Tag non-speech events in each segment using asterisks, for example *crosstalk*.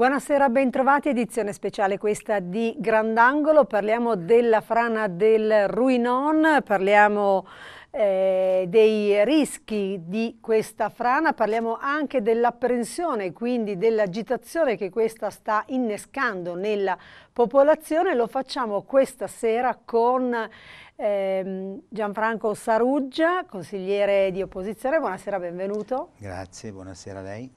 Buonasera, bentrovati, edizione speciale questa di Grandangolo, parliamo della frana del Ruinon, parliamo eh, dei rischi di questa frana, parliamo anche dell'apprensione, quindi dell'agitazione che questa sta innescando nella popolazione, lo facciamo questa sera con ehm, Gianfranco Saruggia, consigliere di opposizione, buonasera, benvenuto. Grazie, buonasera a lei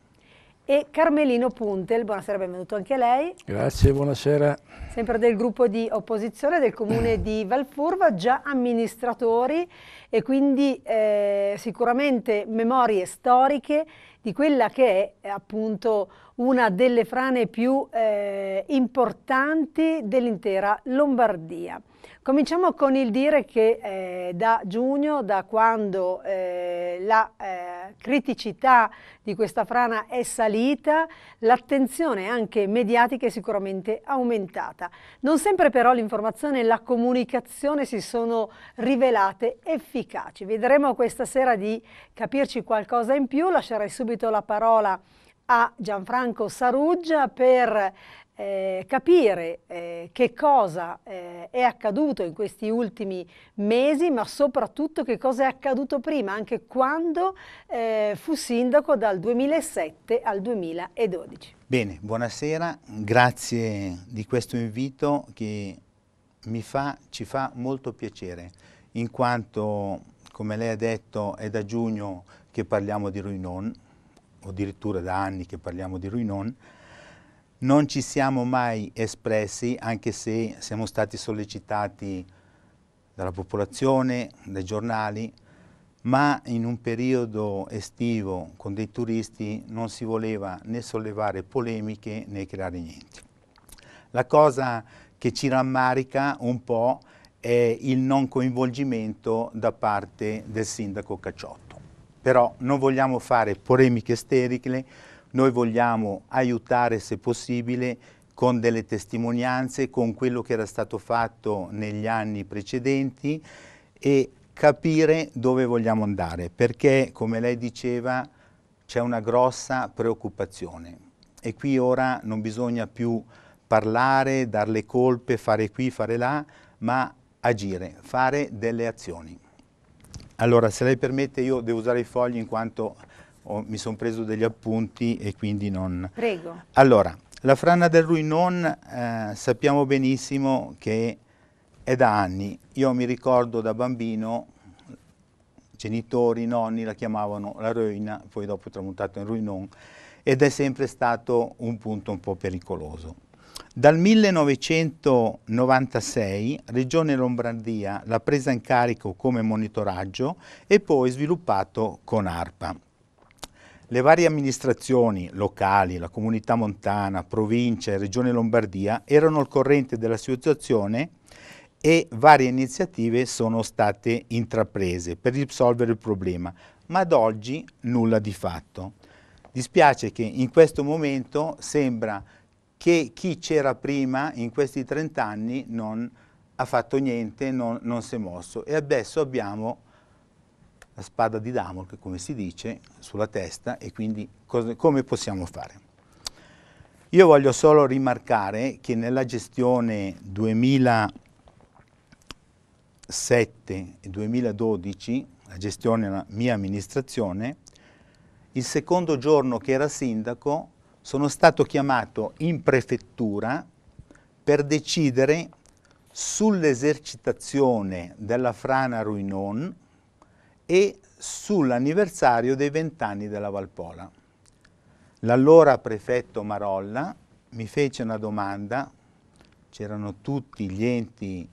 e Carmelino Puntel, buonasera, benvenuto anche a lei. Grazie, buonasera. Sempre del gruppo di opposizione del comune *clears throat* di Valfurva, già amministratori e quindi eh, sicuramente memorie storiche di quella che è eh, appunto una delle frane più eh, importanti dell'intera Lombardia. Cominciamo con il dire che eh, da giugno, da quando eh, la eh, criticità di questa frana è salita, l'attenzione anche mediatica è sicuramente aumentata. Non sempre però l'informazione e la comunicazione si sono rivelate efficaci. Vedremo questa sera di capirci qualcosa in più. Lascerei subito la parola a Gianfranco Saruggia per eh, capire eh, che cosa eh, è accaduto in questi ultimi mesi, ma soprattutto che cosa è accaduto prima, anche quando eh, fu sindaco dal 2007 al 2012. Bene, buonasera, grazie di questo invito che fa, ci fa molto piacere, in quanto, come lei ha detto, è da giugno che parliamo di Ruinon, o addirittura da anni che parliamo di Ruinon, non ci siamo mai espressi, anche se siamo stati sollecitati dalla popolazione, dai giornali, ma in un periodo estivo con dei turisti non si voleva né sollevare polemiche né creare niente. La cosa che ci rammarica un po' è il non coinvolgimento da parte del sindaco Cacciotto. Però non vogliamo fare polemiche esteriche, noi vogliamo aiutare se possibile con delle testimonianze, con quello che era stato fatto negli anni precedenti e capire dove vogliamo andare, perché come lei diceva c'è una grossa preoccupazione e qui ora non bisogna più parlare, dar le colpe, fare qui, fare là, ma agire, fare delle azioni. Allora, se lei permette, io devo usare i fogli in quanto ho, mi sono preso degli appunti e quindi non... Prego. Allora, la frana del Ruinon eh, sappiamo benissimo che è da anni. Io mi ricordo da bambino, genitori, nonni la chiamavano la Ruina, poi dopo tramutato in Ruinon, ed è sempre stato un punto un po' pericoloso. Dal 1996 Regione Lombardia l'ha presa in carico come monitoraggio e poi sviluppato con ARPA. Le varie amministrazioni locali, la comunità montana, provincia e regione Lombardia erano al corrente della situazione e varie iniziative sono state intraprese per risolvere il problema, ma ad oggi nulla di fatto. Dispiace che in questo momento sembra che chi c'era prima in questi 30 anni non ha fatto niente, non, non si è mosso e adesso abbiamo la spada di Damocle, come si dice, sulla testa e quindi cosa, come possiamo fare? Io voglio solo rimarcare che nella gestione 2007 e 2012, la gestione della mia amministrazione, il secondo giorno che era sindaco sono stato chiamato in prefettura per decidere sull'esercitazione della frana Ruinon e sull'anniversario dei vent'anni della Valpola. L'allora prefetto Marolla mi fece una domanda, c'erano tutti gli enti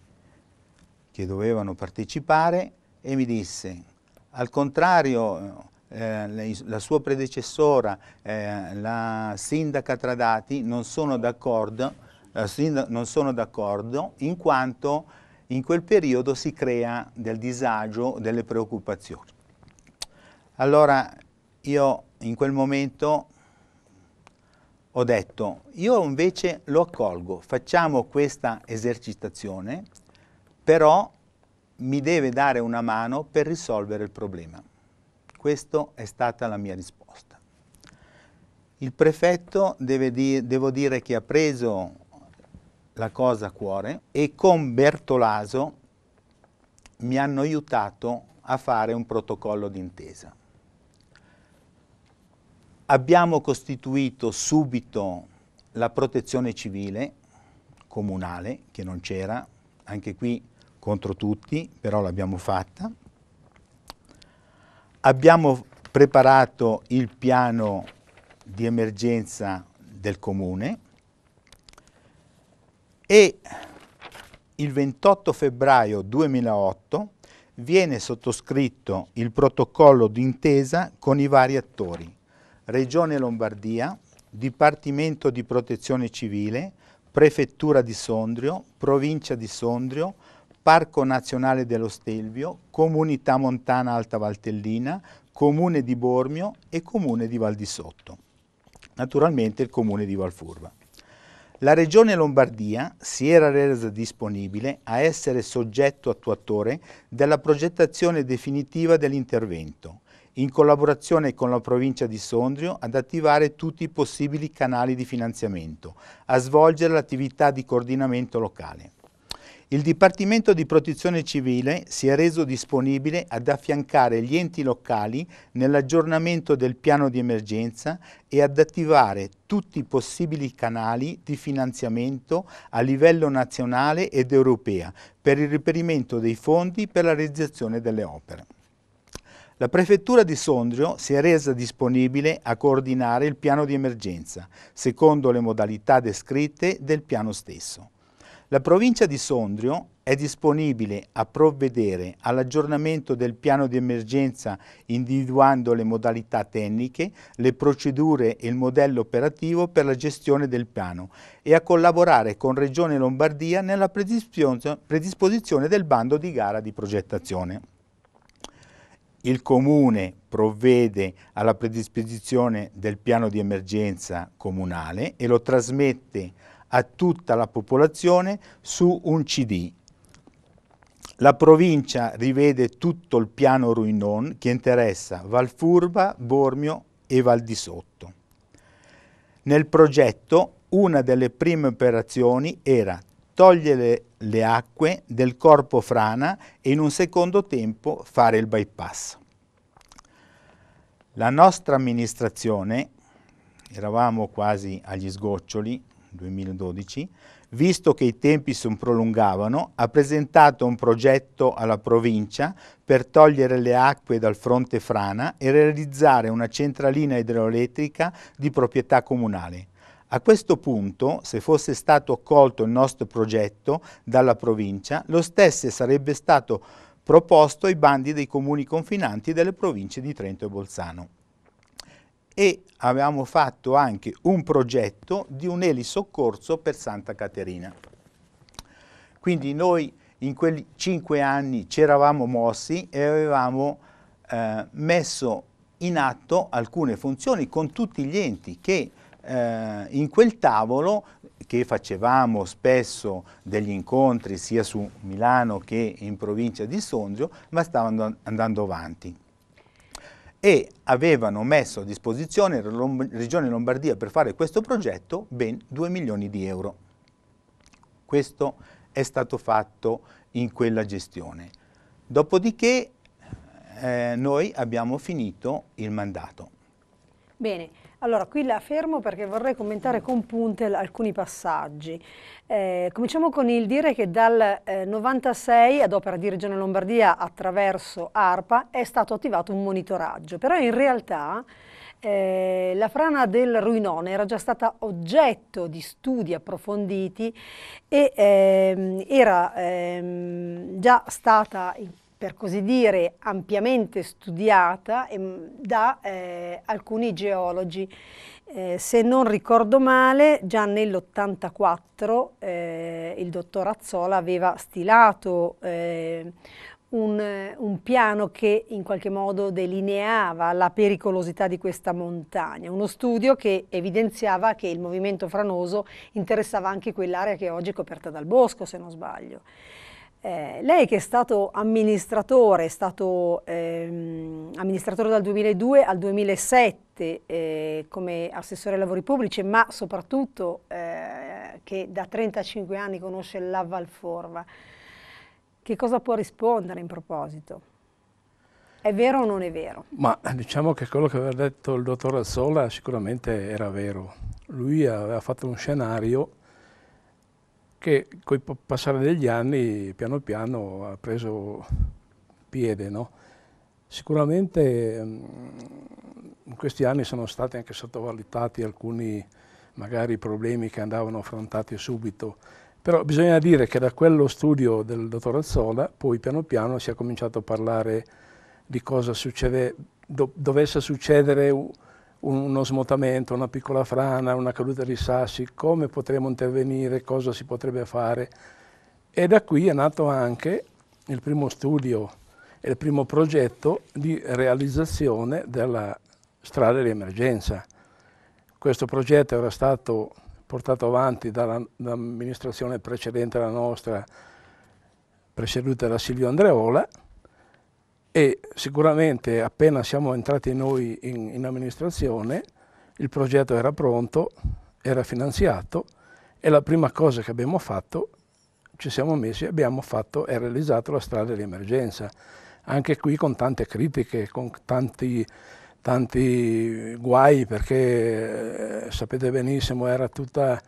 che dovevano partecipare e mi disse, al contrario eh, la sua predecessora, eh, la sindaca Tradati, non sono d'accordo eh, in quanto in quel periodo si crea del disagio, delle preoccupazioni. Allora io in quel momento ho detto, io invece lo accolgo, facciamo questa esercitazione, però mi deve dare una mano per risolvere il problema. Questa è stata la mia risposta. Il prefetto, dire, devo dire che ha preso la cosa a cuore e con Bertolaso mi hanno aiutato a fare un protocollo d'intesa. Abbiamo costituito subito la protezione civile comunale, che non c'era, anche qui contro tutti, però l'abbiamo fatta. Abbiamo preparato il piano di emergenza del comune, e il 28 febbraio 2008 viene sottoscritto il protocollo d'intesa con i vari attori, Regione Lombardia, Dipartimento di Protezione Civile, Prefettura di Sondrio, Provincia di Sondrio, Parco Nazionale dello Stelvio, Comunità Montana Alta Valtellina, Comune di Bormio e Comune di Val di Sotto. Naturalmente il Comune di Valfurva. La Regione Lombardia si era resa disponibile a essere soggetto attuatore della progettazione definitiva dell'intervento, in collaborazione con la provincia di Sondrio ad attivare tutti i possibili canali di finanziamento, a svolgere l'attività di coordinamento locale. Il Dipartimento di Protezione Civile si è reso disponibile ad affiancare gli enti locali nell'aggiornamento del piano di emergenza e ad attivare tutti i possibili canali di finanziamento a livello nazionale ed europea per il reperimento dei fondi per la realizzazione delle opere. La Prefettura di Sondrio si è resa disponibile a coordinare il piano di emergenza, secondo le modalità descritte del piano stesso. La provincia di Sondrio è disponibile a provvedere all'aggiornamento del piano di emergenza individuando le modalità tecniche, le procedure e il modello operativo per la gestione del piano e a collaborare con Regione Lombardia nella predisposizione del bando di gara di progettazione. Il Comune provvede alla predisposizione del piano di emergenza comunale e lo trasmette a tutta la popolazione su un CD. La provincia rivede tutto il piano Ruinon che interessa Valfurba, Bormio e Val di Sotto. Nel progetto una delle prime operazioni era togliere le acque del corpo frana e in un secondo tempo fare il bypass. La nostra amministrazione, eravamo quasi agli sgoccioli, 2012, visto che i tempi si prolungavano, ha presentato un progetto alla provincia per togliere le acque dal fronte frana e realizzare una centralina idroelettrica di proprietà comunale. A questo punto, se fosse stato accolto il nostro progetto dalla provincia, lo stesso sarebbe stato proposto ai bandi dei comuni confinanti delle province di Trento e Bolzano e avevamo fatto anche un progetto di un elisoccorso per Santa Caterina. Quindi noi in quei cinque anni ci eravamo mossi e avevamo eh, messo in atto alcune funzioni con tutti gli enti che eh, in quel tavolo che facevamo spesso degli incontri sia su Milano che in provincia di Sondrio, ma stavano andando avanti e avevano messo a disposizione la Lomb Regione Lombardia per fare questo progetto ben 2 milioni di euro. Questo è stato fatto in quella gestione. Dopodiché eh, noi abbiamo finito il mandato. Bene, allora, qui la fermo perché vorrei commentare con punte alcuni passaggi. Eh, cominciamo con il dire che dal eh, 96 ad opera di Regione Lombardia attraverso ARPA è stato attivato un monitoraggio, però in realtà eh, la frana del Ruinone era già stata oggetto di studi approfonditi e ehm, era ehm, già stata in per così dire, ampiamente studiata mm, da eh, alcuni geologi. Eh, se non ricordo male, già nell'84 eh, il dottor Azzola aveva stilato eh, un, eh, un, piano che in qualche modo delineava la pericolosità di questa montagna, uno studio che evidenziava che il movimento franoso interessava anche quell'area che oggi è coperta dal bosco, se non sbaglio. Eh, lei che è stato amministratore, è stato ehm, amministratore dal 2002 al 2007 eh, come assessore ai lavori pubblici, ma soprattutto eh, che da 35 anni conosce la Valforva, che cosa può rispondere in proposito? È vero o non è vero? Ma diciamo che quello che aveva detto il dottor Azzola sicuramente era vero. Lui aveva fatto un scenario che col passare degli anni piano piano ha preso piede. No? Sicuramente mhmm, in questi anni sono stati anche sottovalutati alcuni magari problemi che andavano affrontati subito, però bisogna dire che da quello studio del dottor Azzola poi piano piano si è cominciato a parlare di cosa succede, do, dovesse succedere uno smottamento, una piccola frana, una caduta di sassi, come potremmo intervenire, cosa si potrebbe fare. E da qui è nato anche il primo studio e il primo progetto di realizzazione della strada di emergenza. Questo progetto era stato portato avanti dall'amministrazione precedente alla nostra, presieduta da Silvio Andreola, e sicuramente appena siamo entrati noi in, in amministrazione il progetto era pronto, era finanziato e la prima cosa che abbiamo fatto, ci siamo messi e abbiamo fatto e realizzato la strada di emergenza. Anche qui con tante critiche, con tanti, tanti guai perché eh, sapete benissimo era tutta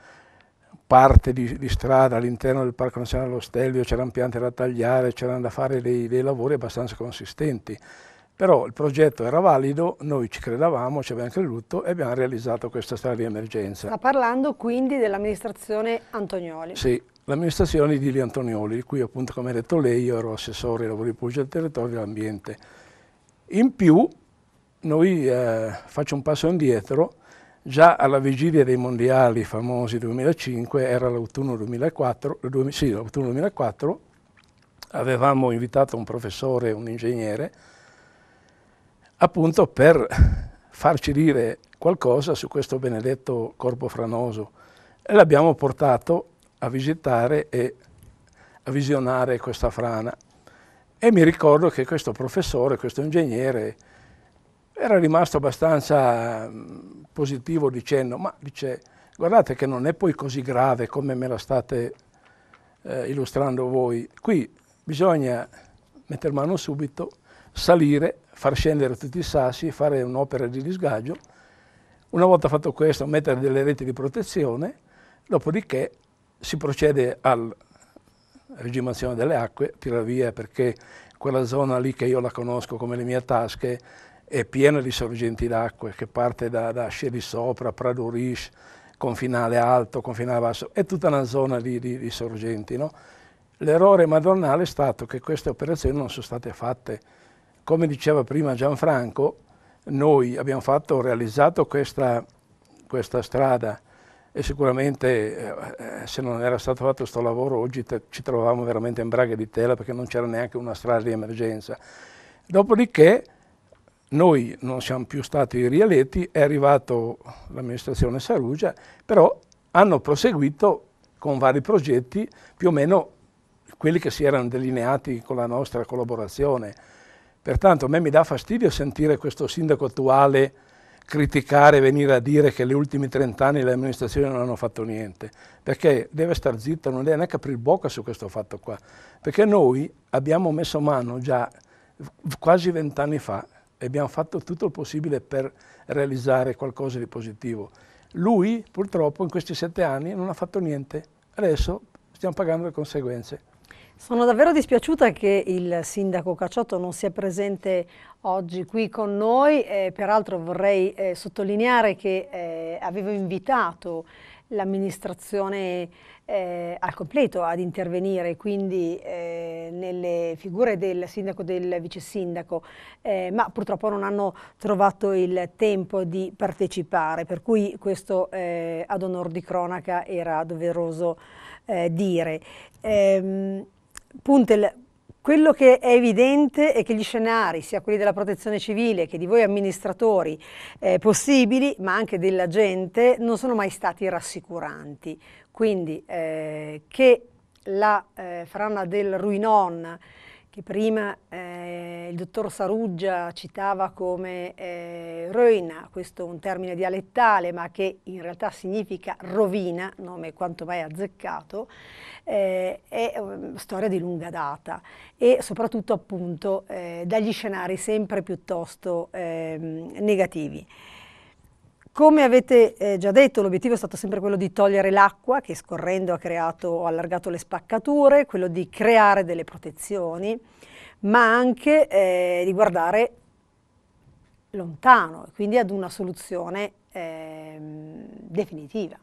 parte di, di strada all'interno del Parco Nazionale dello Stelvio, c'erano piante da tagliare, c'erano da fare dei, dei lavori abbastanza consistenti però il progetto era valido, noi ci credevamo, ci abbiamo creduto e abbiamo realizzato questa strada di emergenza. Sta parlando quindi dell'amministrazione Antonioli? Sì, l'amministrazione di Lì Antonioli, di cui appunto come ha detto lei io ero assessore ai lavori pubblici del territorio e dell'ambiente. In più noi eh, faccio un passo indietro, Già alla vigilia dei mondiali famosi 2005, era l'autunno 2004, sì, l'autunno 2004, avevamo invitato un professore, un ingegnere, appunto per farci dire qualcosa su questo benedetto corpo franoso e l'abbiamo portato a visitare e a visionare questa frana. E mi ricordo che questo professore, questo ingegnere, era rimasto abbastanza mm, positivo dicendo, ma dice, guardate che non è poi così grave come me la state eh, illustrando voi. Qui bisogna mettere mano subito, salire, far scendere tutti i sassi, fare un'opera di disgaggio. Una volta fatto questo, mettere delle reti di protezione, dopodiché si procede al regimazione delle acque, tira via perché quella zona lì che io la conosco come le mie tasche, è piena di sorgenti d'acqua che parte da, da Sceli Sopra, Prado Rish, Confinale Alto, Confinale Basso, è tutta una zona di, di, di sorgenti. No? L'errore madornale è stato che queste operazioni non sono state fatte. Come diceva prima Gianfranco, noi abbiamo fatto, realizzato questa, questa strada e sicuramente eh, se non era stato fatto questo lavoro oggi te, ci trovavamo veramente in braghe di tela perché non c'era neanche una strada di emergenza. Dopodiché noi non siamo più stati rieletti, è arrivato l'amministrazione Sarugia, però hanno proseguito con vari progetti più o meno quelli che si erano delineati con la nostra collaborazione. Pertanto a me mi dà fastidio sentire questo sindaco attuale criticare, venire a dire che negli ultimi 30 anni le amministrazioni non hanno fatto niente, perché deve star zitto, non deve neanche aprire bocca su questo fatto qua, perché noi abbiamo messo mano già quasi vent'anni fa e abbiamo fatto tutto il possibile per realizzare qualcosa di positivo. Lui purtroppo in questi sette anni non ha fatto niente, adesso stiamo pagando le conseguenze. Sono davvero dispiaciuta che il sindaco Cacciotto non sia presente oggi qui con noi, eh, peraltro vorrei eh, sottolineare che eh, avevo invitato l'amministrazione eh, al completo ad intervenire, quindi eh, nelle figure del sindaco e del vice sindaco, eh, ma purtroppo non hanno trovato il tempo di partecipare, per cui questo eh, ad onor di cronaca era doveroso eh, dire. Ehm, Puntel, quello che è evidente è che gli scenari, sia quelli della protezione civile che di voi amministratori eh, possibili, ma anche della gente, non sono mai stati rassicuranti. Quindi eh, che la eh, frana del Ruinon, che prima eh, il dottor Saruggia citava come eh, ruina, questo è un termine dialettale ma che in realtà significa rovina, nome quanto mai azzeccato, eh, è um, storia di lunga data e soprattutto appunto eh, dagli scenari sempre piuttosto ehm, negativi. Come avete eh, già detto, l'obiettivo è stato sempre quello di togliere l'acqua che scorrendo ha creato, ha allargato le spaccature, quello di creare delle protezioni, ma anche eh, di guardare lontano, quindi ad una soluzione eh, definitiva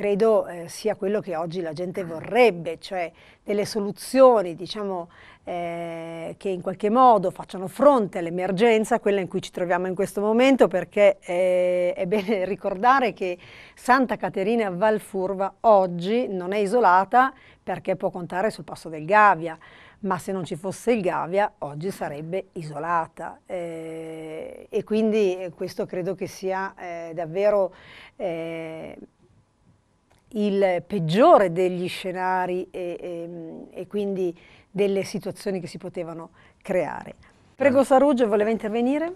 credo eh, sia quello che oggi la gente vorrebbe, cioè delle soluzioni diciamo, eh, che in qualche modo facciano fronte all'emergenza, quella in cui ci troviamo in questo momento, perché eh, è bene *laughs* ricordare che Santa Caterina Valfurva oggi non è isolata perché può contare sul passo del Gavia, ma se non ci fosse il Gavia oggi sarebbe isolata eh, e quindi questo credo che sia eh, davvero eh, il peggiore degli scenari e, e, e, quindi delle situazioni che si potevano creare. Prego Saruggio, voleva intervenire?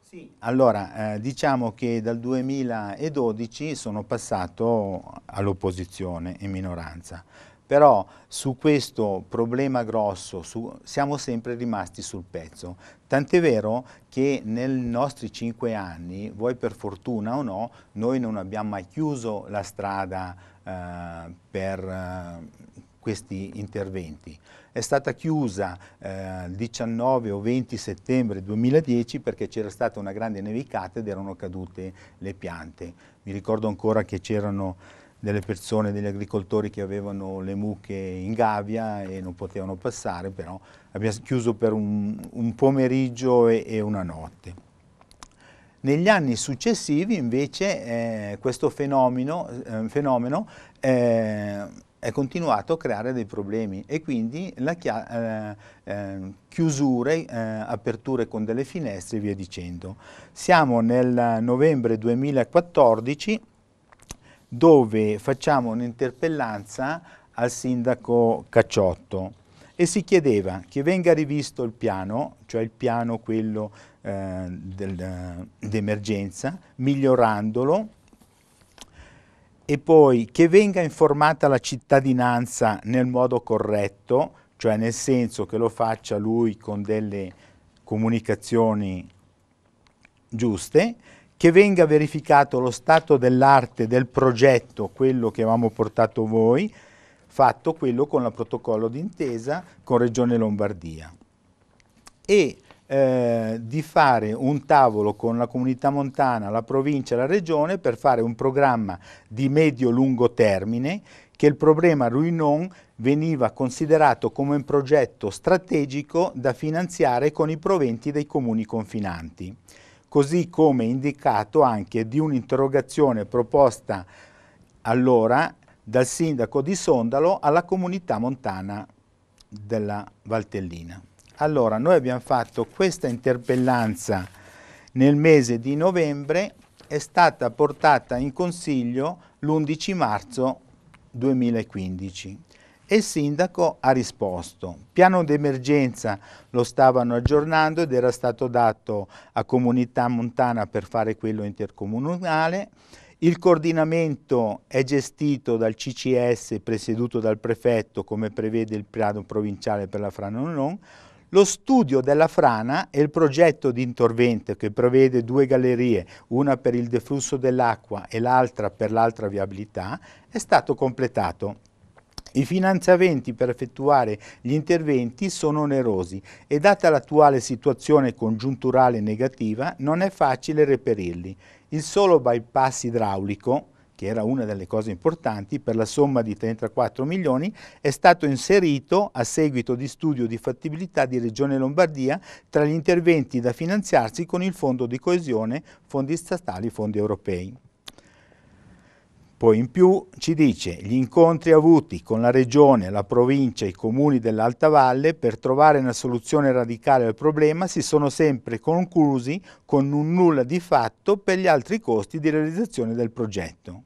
Sì, allora eh, diciamo che dal 2012 sono passato all'opposizione in minoranza però su questo problema grosso su, siamo sempre rimasti sul pezzo, tant'è vero che nei nostri cinque anni, voi per fortuna o no, noi non abbiamo mai chiuso la strada eh, per eh, questi interventi. È stata chiusa eh, il 19 o 20 settembre 2010 perché c'era stata una grande nevicata ed erano cadute le piante. Mi ricordo ancora che c'erano delle persone, degli agricoltori che avevano le mucche in gabbia e non potevano passare, però abbiamo chiuso per un, un pomeriggio e, e, una notte. Negli anni successivi invece eh, questo fenomeno, eh, fenomeno eh, è continuato a creare dei problemi e quindi la eh, eh, chiusure, eh, aperture con delle finestre e via dicendo. Siamo nel novembre 2014 dove facciamo un'interpellanza al sindaco Cacciotto e si chiedeva che venga rivisto il piano, cioè il piano quello eh, eh, d'emergenza, migliorandolo e poi che venga informata la cittadinanza nel modo corretto, cioè nel senso che lo faccia lui con delle comunicazioni giuste che venga verificato lo stato dell'arte del progetto, quello che avevamo portato voi, fatto quello con il protocollo d'intesa con Regione Lombardia. E eh, di fare un tavolo con la comunità montana, la provincia e la regione per fare un programma di medio-lungo termine che il problema Ruinon veniva considerato come un progetto strategico da finanziare con i proventi dei comuni confinanti così come indicato anche di un'interrogazione proposta allora dal sindaco di Sondalo alla comunità montana della Valtellina. Allora, noi abbiamo fatto questa interpellanza nel mese di novembre, è stata portata in consiglio l'11 marzo 2015. E il sindaco ha risposto. Piano d'emergenza lo stavano aggiornando ed era stato dato a Comunità Montana per fare quello intercomunale. Il coordinamento è gestito dal CCS presieduto dal prefetto come prevede il piano provinciale per la frana non lo studio della frana e il progetto di intervento che prevede due gallerie, una per il deflusso dell'acqua e l'altra per l'altra viabilità, è stato completato. I finanziamenti per effettuare gli interventi sono onerosi e data l'attuale situazione congiunturale negativa non è facile reperirli. Il solo bypass idraulico, che era una delle cose importanti, per la somma di 34 milioni, è stato inserito a seguito di studio di fattibilità di Regione Lombardia tra gli interventi da finanziarsi con il Fondo di coesione, fondi statali, e fondi europei. Poi in più ci dice gli incontri avuti con la Regione, la Provincia e i comuni dell'Alta Valle per trovare una soluzione radicale al problema si sono sempre conclusi con un nulla di fatto per gli altri costi di realizzazione del progetto.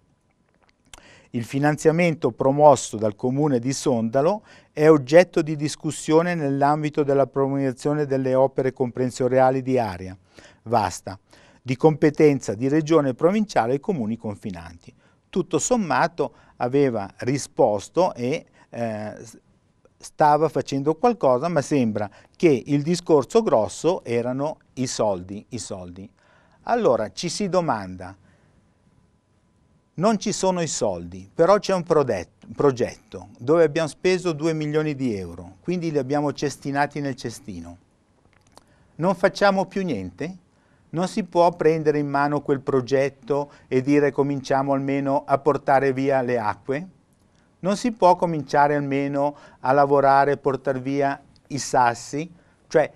Il finanziamento promosso dal comune di Sondalo è oggetto di discussione nell'ambito della promozione delle opere comprensoriali di area vasta, di competenza di regione provinciale e comuni confinanti tutto sommato aveva risposto e eh, stava facendo qualcosa, ma sembra che il discorso grosso erano i soldi, i soldi. Allora ci si domanda, non ci sono i soldi, però c'è un progetto dove abbiamo speso 2 milioni di euro, quindi li abbiamo cestinati nel cestino. Non facciamo più niente? non si può prendere in mano quel progetto e dire cominciamo almeno a portare via le acque? Non si può cominciare almeno a lavorare e portare via i sassi? Cioè,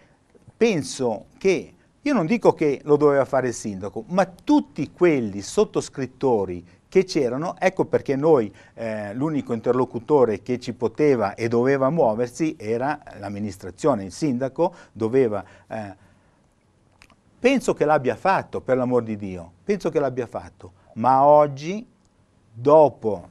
penso che, io non dico che lo doveva fare il sindaco, ma tutti quelli sottoscrittori che c'erano, ecco perché noi eh, l'unico interlocutore che ci poteva e doveva muoversi era l'amministrazione, il sindaco doveva eh, Penso che l'abbia fatto, per l'amor di Dio, penso che l'abbia fatto, ma oggi, dopo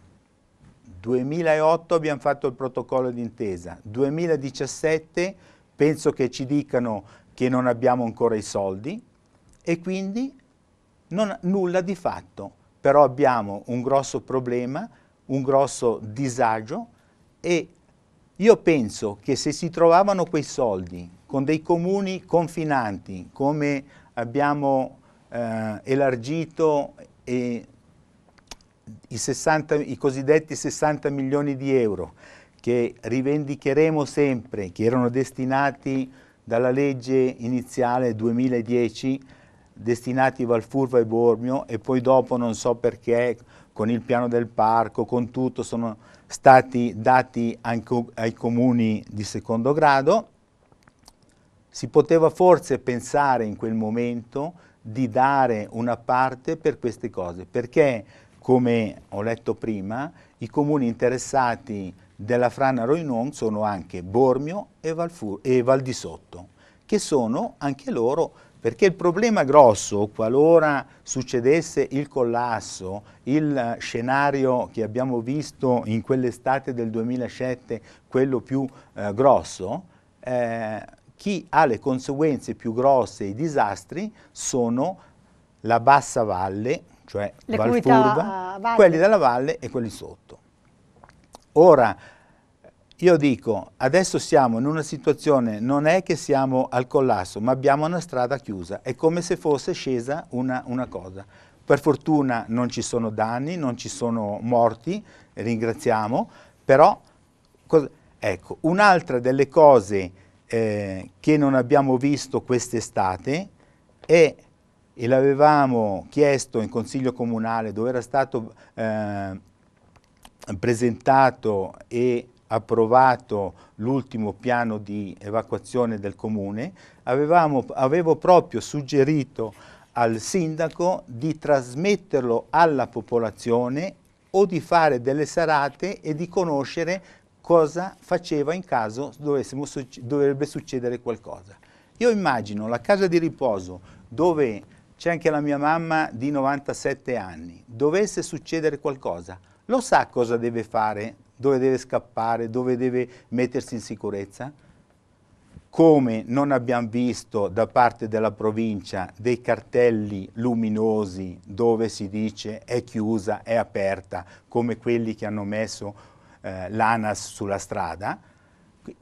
2008 abbiamo fatto il protocollo d'intesa, 2017 penso che ci dicano che non abbiamo ancora i soldi e quindi non, nulla di fatto, però abbiamo un grosso problema, un grosso disagio e io penso che se si trovavano quei soldi con dei comuni confinanti come abbiamo eh, elargito eh, i, 60, i cosiddetti 60 milioni di euro che rivendicheremo sempre, che erano destinati dalla legge iniziale 2010, destinati Valfurva e Bormio e poi dopo non so perché con il piano del parco, con tutto, sono stati dati anche ai comuni di secondo grado si poteva forse pensare in quel momento di dare una parte per queste cose, perché come ho letto prima, i comuni interessati della Frana Roinon sono anche Bormio e, Valfur e Val di Sotto, che sono anche loro, perché il problema grosso, qualora succedesse il collasso, il scenario che abbiamo visto in quell'estate del 2007, quello più eh, grosso, eh, chi ha le conseguenze più grosse, i disastri, sono la bassa valle, cioè le Val Furba, uh, quelli della valle e quelli sotto. Ora, io dico, adesso siamo in una situazione, non è che siamo al collasso, ma abbiamo una strada chiusa, è come se fosse scesa una, una cosa. Per fortuna non ci sono danni, non ci sono morti, ringraziamo, però, ecco, un'altra delle cose eh, che non abbiamo visto quest'estate e, e l'avevamo chiesto in consiglio comunale dove era stato eh, presentato e approvato l'ultimo piano di evacuazione del comune, avevamo, avevo proprio suggerito al sindaco di trasmetterlo alla popolazione o di fare delle serate e di conoscere cosa faceva in caso dovrebbe succedere qualcosa. Io immagino la casa di riposo dove c'è anche la mia mamma di 97 anni, dovesse succedere qualcosa, lo sa cosa deve fare, dove deve scappare, dove deve mettersi in sicurezza? Come non abbiamo visto da parte della provincia dei cartelli luminosi dove si dice è chiusa, è aperta, come quelli che hanno messo eh, l'ANAS sulla strada,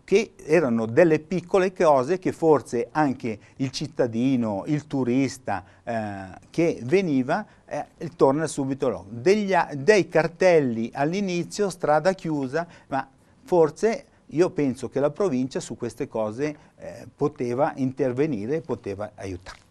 che erano delle piccole cose che forse anche il cittadino, il turista eh, che veniva, eh, torna subito loro. Degli, dei cartelli all'inizio, strada chiusa, ma forse io penso che la provincia su queste cose eh, poteva intervenire poteva aiutare.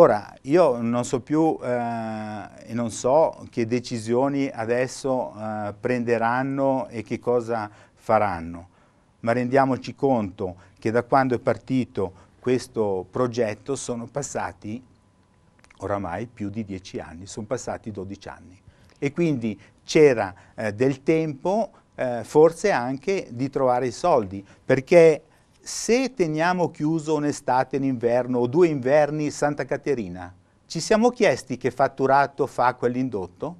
Ora, io non so più eh, e non so che decisioni adesso eh, prenderanno e che cosa faranno, ma rendiamoci conto che da quando è partito questo progetto sono passati oramai più di dieci anni, sono passati 12 anni e quindi c'era eh, del tempo eh, forse anche di trovare i soldi, perché se teniamo chiuso un'estate, un inverno o due inverni Santa Caterina, ci siamo chiesti che fatturato fa quell'indotto?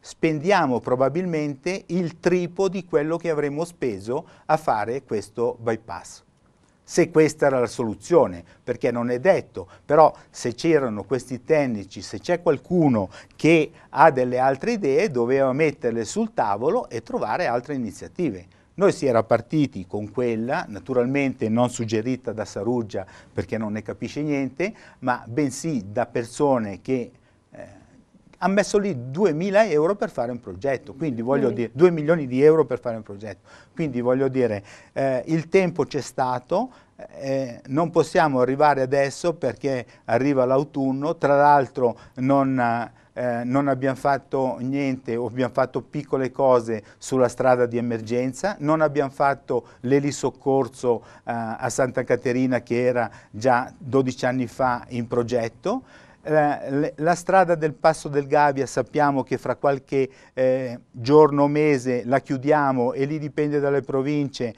Spendiamo probabilmente il triplo di quello che avremmo speso a fare questo bypass. Se questa era la soluzione, perché non è detto, però se c'erano questi tecnici, se c'è qualcuno che ha delle altre idee, doveva metterle sul tavolo e trovare altre iniziative noi si era partiti con quella, naturalmente non suggerita da Saruggia perché non ne capisce niente, ma bensì da persone che eh, hanno messo lì 2.000 euro per fare un progetto, quindi mm. voglio mm. dire, 2 milioni di euro per fare un progetto. Quindi voglio dire, eh, il tempo c'è stato, eh, eh non possiamo arrivare adesso perché arriva l'autunno, tra l'altro non eh, eh, non abbiamo fatto niente o abbiamo fatto piccole cose sulla strada di emergenza, non abbiamo fatto l'elisoccorso eh, a Santa Caterina che era già 12 anni fa in progetto, eh, la strada del Passo del Gavia sappiamo che fra qualche eh, giorno o mese la chiudiamo e lì dipende dalle province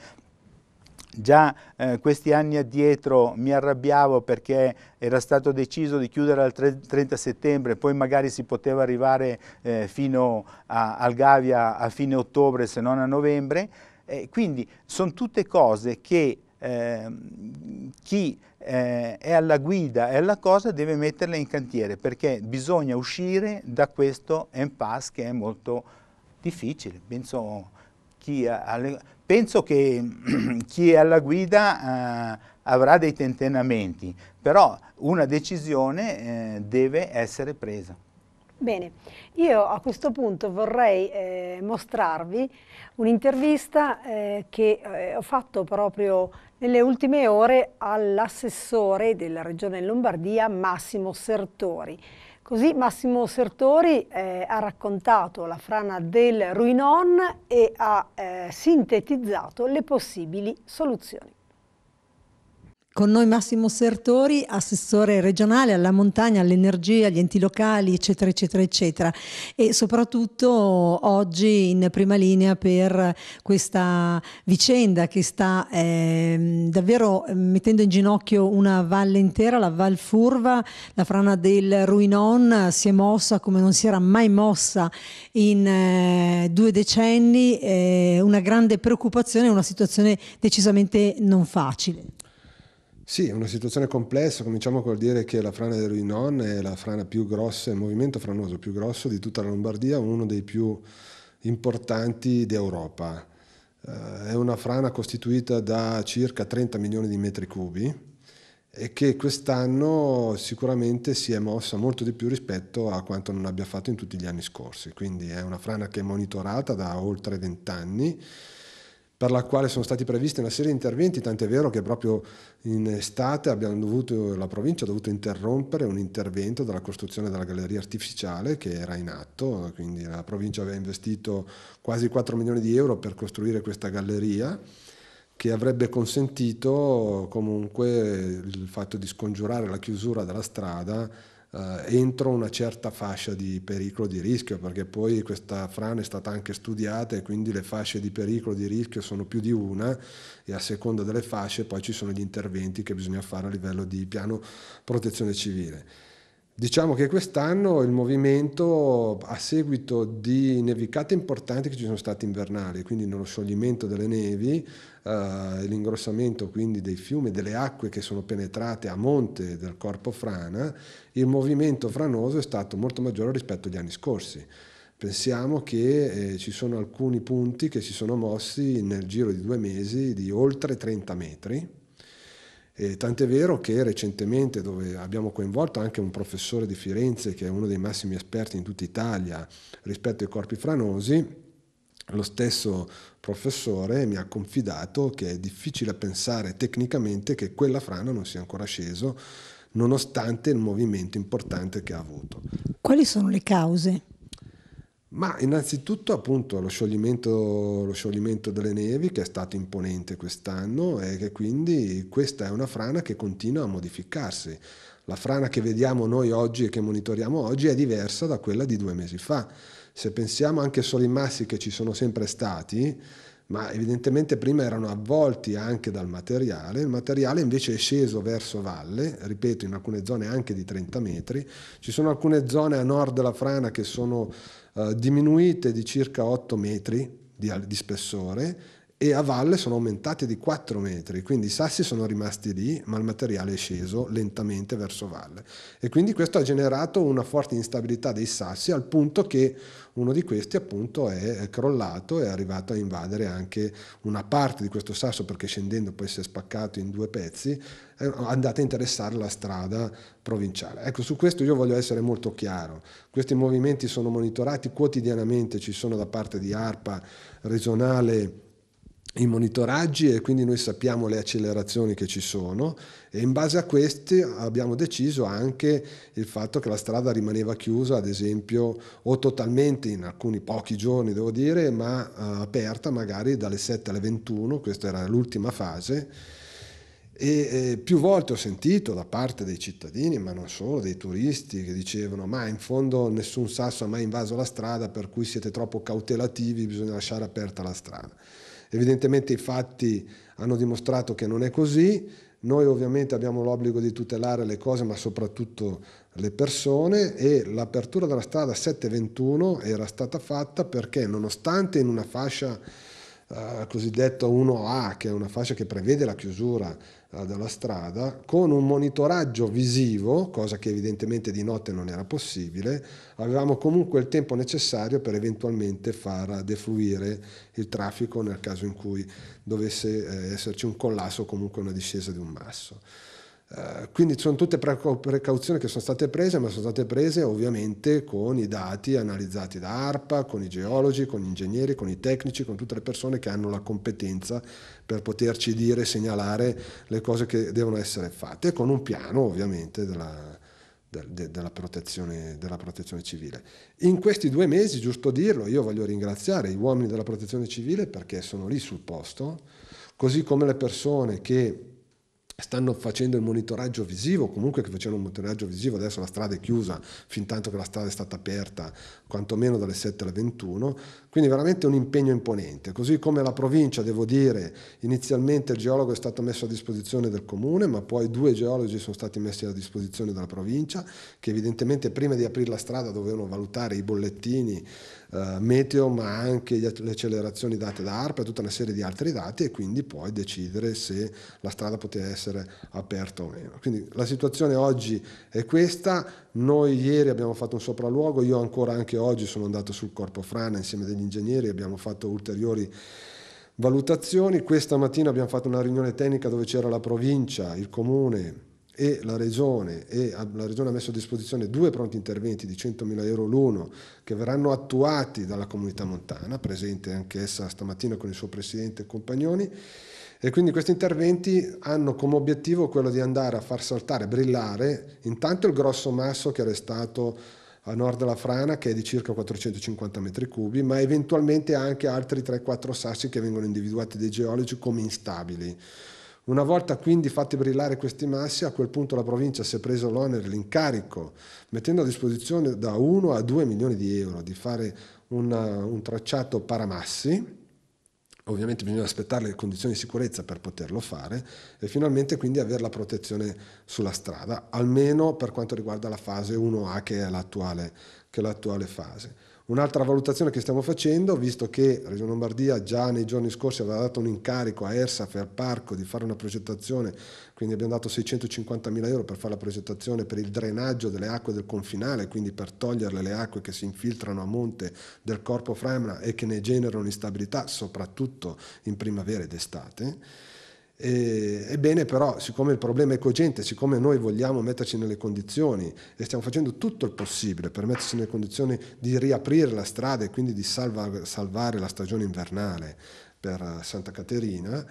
Già eh, questi anni addietro mi arrabbiavo perché era stato deciso di chiudere al 30 settembre, poi magari si poteva arrivare eh, fino a Gavia a fine ottobre se non a novembre. Eh, quindi sono tutte cose che ehm, chi eh, è alla guida e alla cosa deve metterle in cantiere perché bisogna uscire da questo impasse che è molto difficile. Penso chi ha, ha le, Penso che *clears throat* chi è alla guida eh, avrà dei tentenamenti, però una decisione eh, deve essere presa. Bene, io a questo punto vorrei eh, mostrarvi un'intervista eh, che eh, ho fatto proprio nelle ultime ore all'assessore della Regione Lombardia Massimo Sertori. Così Massimo Sertori eh, ha raccontato la frana del Ruinon e ha eh, sintetizzato le possibili soluzioni. Con noi Massimo Sertori, assessore regionale alla montagna, all'energia, agli enti locali, eccetera, eccetera, eccetera. E soprattutto oggi in prima linea per questa vicenda che sta eh, davvero ehm, mettendo in ginocchio una valle intera, la Val Furva, la frana del Ruinon, si è mossa come non si era mai mossa in eh, due decenni, eh, una grande preoccupazione, una situazione decisamente non facile. Sì, è una situazione complessa, cominciamo col dire che la frana del Rinon è la frana più grossa, il movimento franoso più grosso di tutta la Lombardia, uno dei più importanti d'Europa. Eh, è una frana costituita da circa 30 milioni di metri cubi e che quest'anno sicuramente si è mossa molto di più rispetto a quanto non abbia fatto in tutti gli anni scorsi, quindi è una frana che è monitorata da oltre 20 anni per la quale sono stati previsti una serie di interventi, tant'è vero che proprio in estate dovuto, la provincia ha dovuto interrompere un intervento della costruzione della galleria artificiale che era in atto, quindi la provincia aveva investito quasi 4 milioni di euro per costruire questa galleria che avrebbe consentito comunque il fatto di scongiurare la chiusura della strada eh, entro una certa fascia di pericolo di rischio, perché poi questa frana è stata anche studiata e quindi le fasce di pericolo di rischio sono più di una e a seconda delle fasce poi ci sono gli interventi che bisogna fare a livello di piano protezione civile. Diciamo che quest'anno il movimento, a seguito di nevicate importanti che ci sono state invernali, quindi nello scioglimento delle nevi, eh, l'ingrossamento quindi dei fiumi, delle acque che sono penetrate a monte del corpo frana, il movimento franoso è stato molto maggiore rispetto agli anni scorsi. Pensiamo che eh, ci sono alcuni punti che si sono mossi nel giro di due mesi di oltre 30 metri, e tant'è vero che recentemente, dove abbiamo coinvolto anche un professore di Firenze, che è uno dei massimi esperti in tutta Italia rispetto ai corpi franosi, lo stesso professore mi ha confidato che è difficile pensare tecnicamente che quella frana non sia ancora sceso, nonostante il movimento importante che ha avuto. Quali sono le cause? Ma innanzitutto appunto lo scioglimento, lo scioglimento, delle nevi che è stato imponente quest'anno e che quindi questa è una frana che continua a modificarsi. La frana che vediamo noi oggi e che monitoriamo oggi è diversa da quella di due mesi fa. Se pensiamo anche solo ai massi che ci sono sempre stati, ma evidentemente prima erano avvolti anche dal materiale, il materiale invece è sceso verso valle, ripeto in alcune zone anche di 30 metri, ci sono alcune zone a nord della frana che sono eh, diminuite di circa 8 metri di, di spessore e a valle sono aumentate di 4 metri, quindi i sassi sono rimasti lì, ma il materiale è sceso lentamente verso valle. E quindi questo ha generato una forte instabilità dei sassi al punto che uno di questi appunto è crollato e è arrivato a invadere anche una parte di questo sasso perché scendendo poi si è spaccato in due pezzi, è andata a interessare la strada provinciale. Ecco, su questo io voglio essere molto chiaro. Questi movimenti sono monitorati quotidianamente, ci sono da parte di ARPA regionale i monitoraggi e quindi noi sappiamo le accelerazioni che ci sono e in base a queste abbiamo deciso anche il fatto che la strada rimaneva chiusa ad esempio o totalmente in alcuni pochi giorni devo dire ma uh, aperta magari dalle 7 alle 21 questa era l'ultima fase e eh, più volte ho sentito da parte dei cittadini, ma non solo, dei turisti che dicevano ma in fondo nessun sasso ha mai invaso la strada per cui siete troppo cautelativi, bisogna lasciare aperta la strada. Evidentemente i fatti hanno dimostrato che non è così, noi ovviamente abbiamo l'obbligo di tutelare le cose ma soprattutto le persone e l'apertura della strada 721 era stata fatta perché nonostante in una fascia eh, cosiddetto 1A, che è una fascia che prevede la chiusura eh, della strada, con un monitoraggio visivo, cosa che evidentemente di notte non era possibile, avevamo comunque il tempo necessario per eventualmente far defluire il traffico nel caso in cui dovesse eh, esserci un collasso o comunque una discesa di un masso. Eh, quindi sono tutte precauzioni che sono state prese, ma sono state prese ovviamente con i dati analizzati da ARPA, con i geologi, con gli ingegneri, con i tecnici, con tutte le persone che hanno la competenza per poterci dire e segnalare le cose che devono essere fatte, con un piano ovviamente della, de, della, protezione, della protezione civile. In questi due mesi, giusto dirlo, io voglio ringraziare gli uomini della protezione civile perché sono lì sul posto, così come le persone che stanno facendo il monitoraggio visivo, comunque che facevano un monitoraggio visivo, adesso la strada è chiusa, fin tanto che la strada è stata aperta, quantomeno dalle 7 alle 21, quindi veramente un impegno imponente. Così come la provincia, devo dire, inizialmente il geologo è stato messo a disposizione del comune, ma poi due geologi sono stati messi a disposizione della provincia, che evidentemente prima di aprire la strada dovevano valutare i bollettini eh, meteo, ma anche le accelerazioni date da ARPA e tutta una serie di altri dati e quindi poi decidere se la strada poteva essere aperta o meno. Quindi la situazione oggi è questa, noi ieri abbiamo fatto un sopralluogo, io ancora anche oggi sono andato sul Corpo Frana insieme agli ingegneri, abbiamo fatto ulteriori valutazioni, questa mattina abbiamo fatto una riunione tecnica dove c'era la provincia, il comune, e la Regione, e la Regione ha messo a disposizione due pronti interventi di 100.000 euro l'uno che verranno attuati dalla comunità montana, presente anche essa stamattina con il suo Presidente e Compagnoni, e quindi questi interventi hanno come obiettivo quello di andare a far saltare, brillare, intanto il grosso masso che è restato a nord della frana che è di circa 450 metri cubi, ma eventualmente anche altri 3-4 sassi che vengono individuati dai geologi come instabili. Una volta quindi fatti brillare questi massi, a quel punto la provincia si è presa l'onere, l'incarico, mettendo a disposizione da 1 a 2 milioni di euro di fare una, uh, un tracciato paramassi. Ovviamente bisogna aspettare le condizioni di sicurezza per poterlo fare e finalmente quindi avere la protezione sulla strada, almeno per quanto riguarda la fase 1A che è l'attuale, che è l'attuale fase. Un'altra valutazione che stiamo facendo, visto che Regione Lombardia già nei giorni scorsi aveva dato un incarico a ERSAF e al parco di fare una progettazione, quindi abbiamo dato 650 mila euro per fare la progettazione per il drenaggio delle acque del confinale, quindi per toglierle le acque che si infiltrano a monte del corpo Fremna e che ne generano instabilità, soprattutto in primavera ed estate. E, eh, ebbene però, siccome il problema è cogente, siccome noi vogliamo metterci nelle condizioni e stiamo facendo tutto il possibile per metterci nelle condizioni di riaprire la strada e quindi di salva, salvare la stagione invernale per eh, Santa Caterina,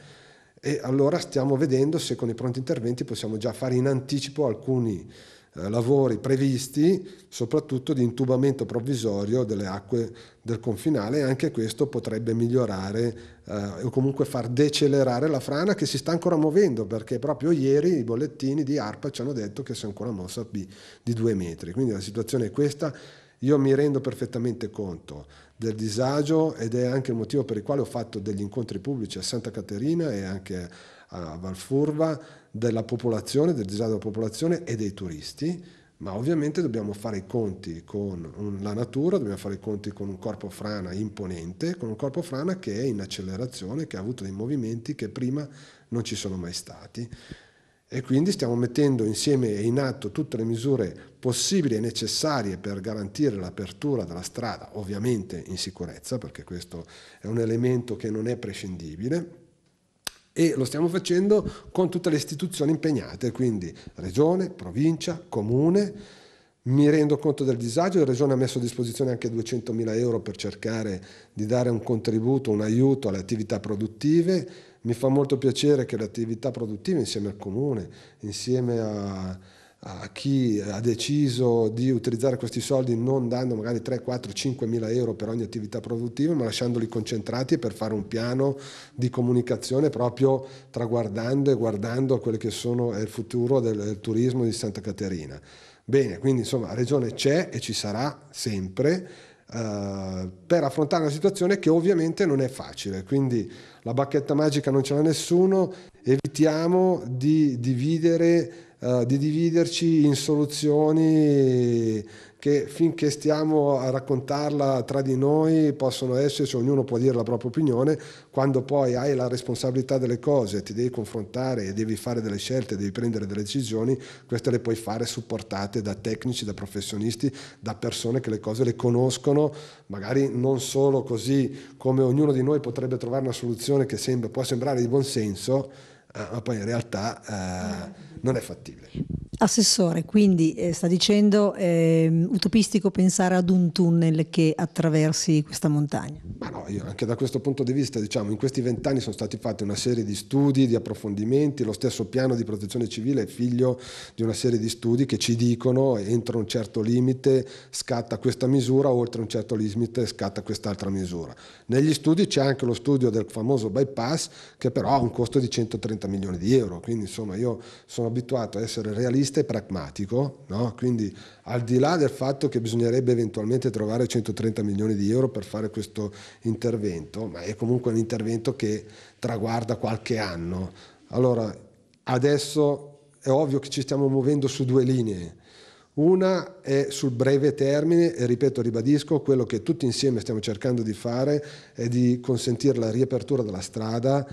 e allora stiamo vedendo se con i pronti interventi possiamo già fare in anticipo alcuni eh, lavori previsti, soprattutto di intubamento provvisorio delle acque del confinale e anche questo potrebbe migliorare eh, o comunque far decelerare la frana che si sta ancora muovendo perché proprio ieri i bollettini di ARPA ci hanno detto che si è ancora mossa di, di due metri. Quindi la situazione è questa. Io mi rendo perfettamente conto del disagio ed è anche il motivo per il quale ho fatto degli incontri pubblici a Santa Caterina e anche a Valfurva della popolazione, del disagio della popolazione e dei turisti, ma ovviamente dobbiamo fare i conti con la natura, dobbiamo fare i conti con un corpo frana imponente, con un corpo frana che è in accelerazione, che ha avuto dei movimenti che prima non ci sono mai stati. E quindi stiamo mettendo insieme e in atto tutte le misure possibili e necessarie per garantire l'apertura della strada, ovviamente in sicurezza, perché questo è un elemento che non è prescindibile e lo stiamo facendo con tutte le istituzioni impegnate, quindi regione, provincia, comune. Mi rendo conto del disagio, la Regione ha messo a disposizione anche 200.000 euro per cercare di dare un contributo, un aiuto alle attività produttive. Mi fa molto piacere che le attività produttive insieme al Comune, insieme a, a chi ha deciso di utilizzare questi soldi non dando magari 3, 4, 5 mila euro per ogni attività produttiva, ma lasciandoli concentrati per fare un piano di comunicazione proprio traguardando e guardando a quello che sono, è il futuro del, del turismo di Santa Caterina. Bene, quindi insomma la regione c'è e ci sarà sempre eh, per affrontare una situazione che ovviamente non è facile, quindi la bacchetta magica non ce l'ha nessuno, evitiamo di dividere eh, di dividerci in soluzioni che finché stiamo a raccontarla tra di noi possono esserci, ognuno può dire la propria opinione, quando poi hai la responsabilità delle cose, ti devi confrontare e devi fare delle scelte, devi prendere delle decisioni, queste le puoi fare supportate da tecnici, da professionisti, da persone che le cose le conoscono, magari non solo così come ognuno di noi potrebbe trovare una soluzione che sembra, può sembrare di buon senso, eh, ma poi in realtà eh, non è fattibile. Assessore, quindi eh, sta dicendo eh, utopistico pensare ad un tunnel che attraversi questa montagna. Ma no, io anche da questo punto di vista, diciamo, in questi vent'anni sono stati fatti una serie di studi, di approfondimenti, lo stesso piano di protezione civile è figlio di una serie di studi che ci dicono entro un certo limite scatta questa misura, oltre un certo limite scatta quest'altra misura. Negli studi c'è anche lo studio del famoso bypass che però ha un costo di 130 milioni di euro, quindi insomma io sono abituato a essere realista realista e pragmatico, no? quindi al di là del fatto che bisognerebbe eventualmente trovare 130 milioni di euro per fare questo intervento, ma è comunque un intervento che traguarda qualche anno. Allora, adesso è ovvio che ci stiamo muovendo su due linee. Una è sul breve termine e ripeto, ribadisco, quello che tutti insieme stiamo cercando di fare è di consentire la riapertura della strada,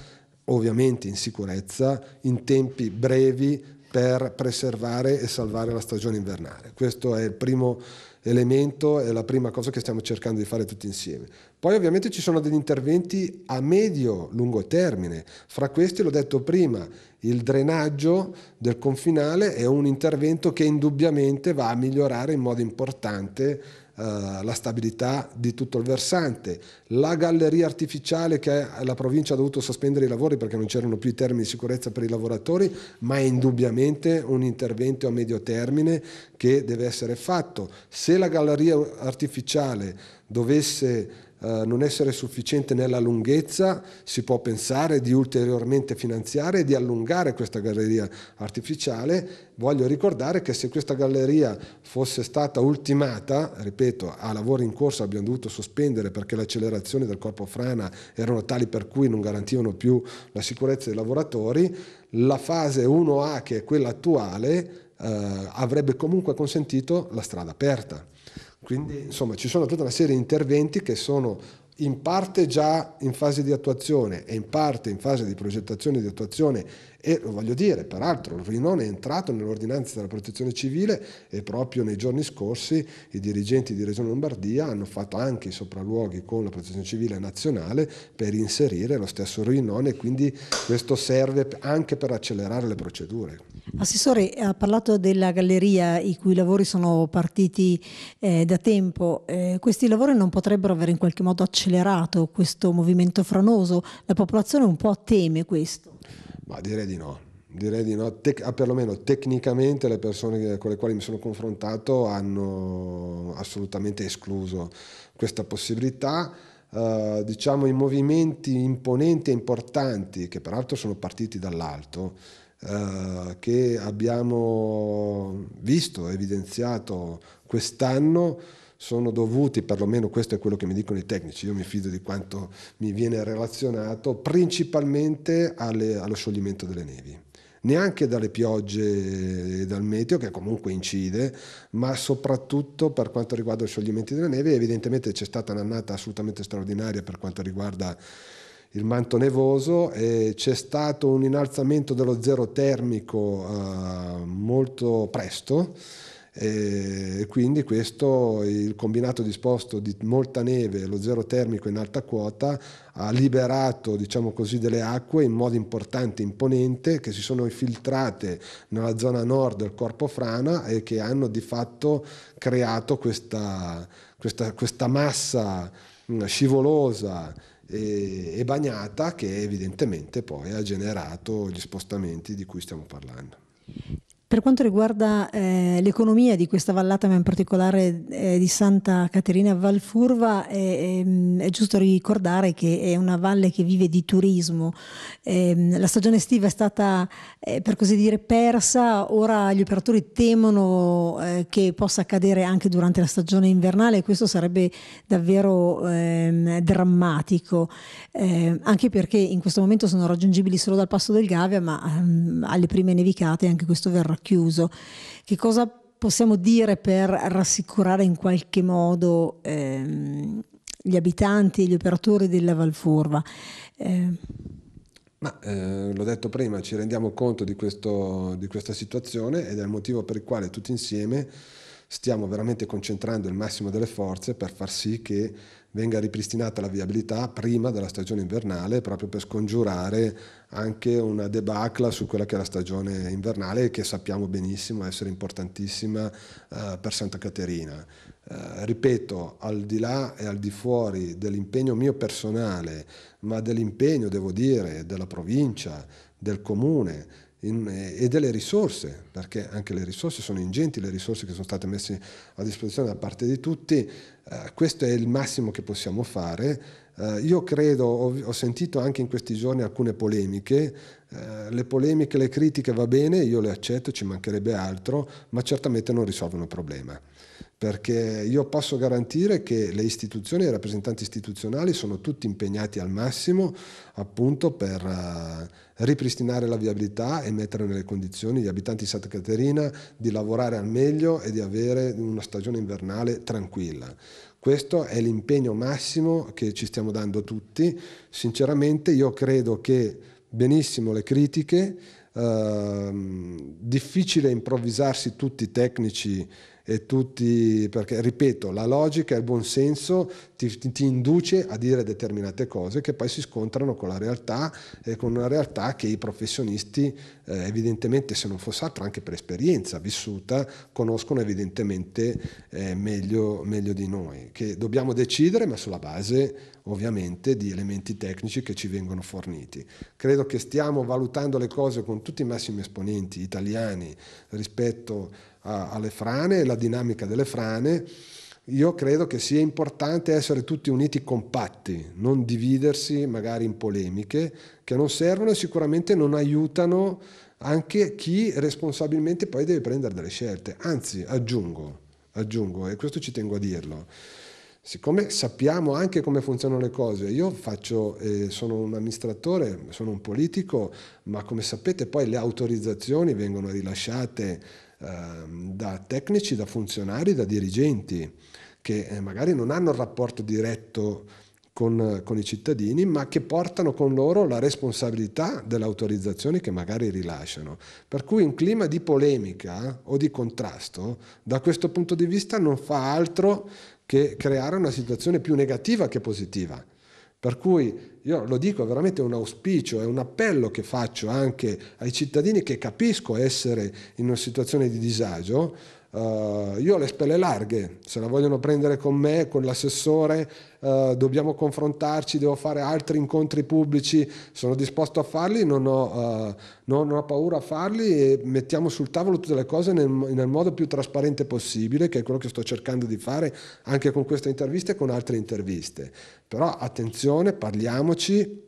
ovviamente in sicurezza, in tempi brevi, per preservare e salvare la stagione invernale. Questo è il primo elemento, è la prima cosa che stiamo cercando di fare tutti insieme. Poi ovviamente ci sono degli interventi a medio-lungo termine, fra questi l'ho detto prima, il drenaggio del confinale è un intervento che indubbiamente va a migliorare in modo importante eh, la stabilità di tutto il versante, la galleria artificiale che la provincia ha dovuto sospendere i lavori perché non c'erano più i termini di sicurezza per i lavoratori, ma è indubbiamente un intervento a medio termine che deve essere fatto. Se la galleria artificiale dovesse eh, non essere sufficiente nella lunghezza, si può pensare di ulteriormente finanziare e di allungare questa galleria artificiale. Voglio ricordare che se questa galleria fosse stata ultimata, ripeto, a lavori in corso abbiamo dovuto sospendere perché le accelerazioni del corpo frana erano tali per cui non garantivano più la sicurezza dei lavoratori, la fase 1A, che è quella attuale, eh, avrebbe comunque consentito la strada aperta. Quindi insomma ci sono tutta una serie di interventi che sono in parte già in fase di attuazione e in parte in fase di progettazione e di attuazione e lo voglio dire, peraltro, Rinon è entrato nell'ordinanza della protezione civile e proprio nei giorni scorsi i dirigenti di Regione Lombardia hanno fatto anche i sopralluoghi con la protezione civile nazionale per inserire lo stesso Rinon e quindi questo serve anche per accelerare le procedure. Assessore, ha parlato della galleria i cui lavori sono partiti eh, da tempo. Eh, questi lavori non potrebbero avere in qualche modo accelerato questo movimento franoso? La popolazione un po' teme questo. Ma direi di no. Direi di no, Tec- ah, perlomeno tecnicamente le persone con le quali mi sono confrontato hanno assolutamente escluso questa possibilità. Uh, diciamo i movimenti imponenti e importanti, che peraltro sono partiti dall'alto, uh, che abbiamo visto, evidenziato quest'anno, sono dovuti, perlomeno questo è quello che mi dicono i tecnici, io mi fido di quanto mi viene relazionato, principalmente alle, allo scioglimento delle nevi neanche dalle piogge e dal meteo che comunque incide, ma soprattutto per quanto riguarda i scioglimenti delle nevi, evidentemente c'è stata un'annata assolutamente straordinaria per quanto riguarda il manto nevoso, c'è stato un innalzamento dello zero termico eh, molto presto e eh, quindi questo, il combinato disposto di molta neve e lo zero termico in alta quota ha liberato diciamo così, delle acque in modo importante, imponente, che si sono infiltrate nella zona nord del corpo frana e che hanno di fatto creato questa, questa, questa massa scivolosa e, e bagnata che evidentemente poi ha generato gli spostamenti di cui stiamo parlando. Per quanto riguarda eh, l'economia di questa vallata, ma in particolare eh, di Santa Caterina Valfurva, eh, è giusto ricordare che è una valle che vive di turismo. Ehm, la stagione estiva è stata, eh, per così dire, persa, ora gli operatori temono eh, che possa accadere anche durante la stagione invernale e questo sarebbe davvero ehm, drammatico, ehm, anche perché in questo momento sono raggiungibili solo dal passo del Gavia, ma alle prime nevicate anche questo verrà chiuso. Che cosa possiamo dire per rassicurare in qualche modo ehm, gli abitanti e gli operatori della Valfurva? Eh. Ma eh, l'ho detto prima, ci rendiamo conto di, questo, di questa situazione ed è il motivo per il quale tutti insieme stiamo veramente concentrando il massimo delle forze per far sì che venga ripristinata la viabilità prima della stagione invernale proprio per scongiurare anche una debacla su quella che è la stagione invernale che sappiamo benissimo essere importantissima eh, per Santa Caterina. Eh, ripeto, al di là e al di fuori dell'impegno mio personale, ma dell'impegno, devo dire, della provincia, del comune, in, eh, e delle risorse, perché anche le risorse sono ingenti, le risorse che sono state messe a disposizione da parte di tutti, eh, questo è il massimo che possiamo fare. Eh, io credo, ho, ho, sentito anche in questi giorni alcune polemiche, eh, le polemiche, le critiche va bene, io le accetto, ci mancherebbe altro, ma certamente non risolvono il problema perché io posso garantire che le istituzioni e i rappresentanti istituzionali sono tutti impegnati al massimo appunto per eh, ripristinare la viabilità e mettere nelle condizioni gli abitanti di Santa Caterina di lavorare al meglio e di avere una stagione invernale tranquilla. Questo è l'impegno massimo che ci stiamo dando tutti. Sinceramente io credo che benissimo le critiche, ehm, difficile improvvisarsi tutti tecnici e tutti, perché ripeto, la logica e il buonsenso ti, ti, ti, induce a dire determinate cose che poi si scontrano con la realtà e con una realtà che i professionisti eh, evidentemente, se non fosse altro anche per esperienza vissuta, conoscono evidentemente eh, meglio, meglio di noi, che dobbiamo decidere ma sulla base ovviamente di elementi tecnici che ci vengono forniti. Credo che stiamo valutando le cose con tutti i massimi esponenti italiani rispetto a alle frane, la dinamica delle frane, io credo che sia importante essere tutti uniti compatti, non dividersi magari in polemiche che non servono e sicuramente non aiutano anche chi responsabilmente poi deve prendere delle scelte. Anzi, aggiungo, aggiungo e questo ci tengo a dirlo. Siccome sappiamo anche come funzionano le cose, io faccio, eh, sono un amministratore, sono un politico, ma come sapete poi le autorizzazioni vengono rilasciate Ehm, da tecnici, da funzionari, da dirigenti che eh, magari non hanno il rapporto diretto con, con, i cittadini, ma che portano con loro la responsabilità delle autorizzazioni che magari rilasciano. Per cui un clima di polemica o di contrasto, da questo punto di vista, non fa altro che creare una situazione più negativa che positiva. Per cui io lo dico, è veramente un auspicio, è un appello che faccio anche ai cittadini che capisco essere in una situazione di disagio, Uh, io ho le spelle larghe, se la vogliono prendere con me, con l'assessore, uh, dobbiamo confrontarci, devo fare altri incontri pubblici, sono disposto a farli, non ho, uh, non ho paura a farli e mettiamo sul tavolo tutte le cose nel, nel, modo più trasparente possibile, che è quello che sto cercando di fare anche con questa intervista e con altre interviste. Però attenzione, parliamoci,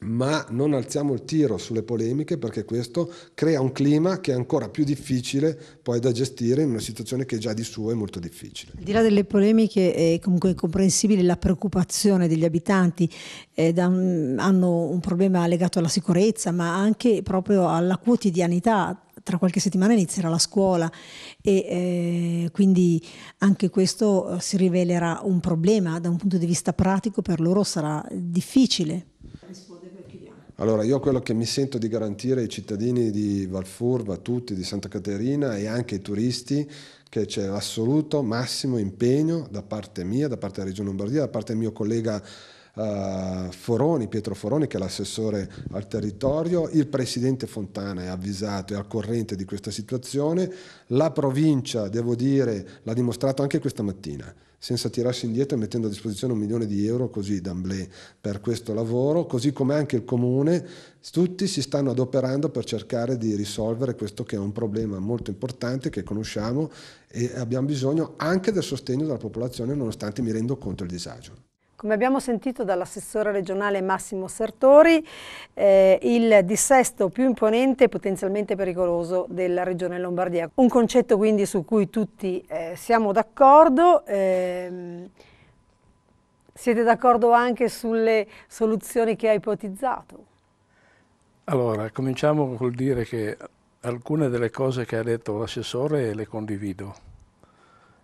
ma non alziamo il tiro sulle polemiche perché questo crea un clima che è ancora più difficile poi da gestire in una situazione che già di suo è molto difficile. Al di là delle polemiche è comunque incomprensibile la preoccupazione degli abitanti, eh, un, hanno un problema legato alla sicurezza ma anche proprio alla quotidianità tra qualche settimana inizierà la scuola e eh, quindi anche questo eh, si rivelerà un problema da un punto di vista pratico per loro sarà difficile. Allora, io quello che mi sento di garantire ai cittadini di Valfurba, tutti, di Santa Caterina e anche ai turisti, che c'è l'assoluto massimo impegno da parte mia, da parte della Regione Lombardia, da parte del mio collega Uh, Foroni, Pietro Foroni che è l'assessore al territorio, il presidente Fontana è avvisato, e al corrente di questa situazione, la provincia, devo dire, l'ha dimostrato anche questa mattina senza tirarsi indietro e mettendo a disposizione un milione di euro così d'amblè per questo lavoro, così come anche il comune, tutti si stanno adoperando per cercare di risolvere questo che è un problema molto importante che conosciamo e abbiamo bisogno anche del sostegno della popolazione nonostante mi rendo conto del disagio. Come abbiamo sentito dall'assessore regionale Massimo Sertori, eh, il dissesto più imponente e potenzialmente pericoloso della regione Lombardia. Un concetto quindi su cui tutti eh, siamo d'accordo. Ehm, siete d'accordo anche sulle soluzioni che ha ipotizzato? Allora, cominciamo col dire che alcune delle cose che ha detto l'assessore le condivido,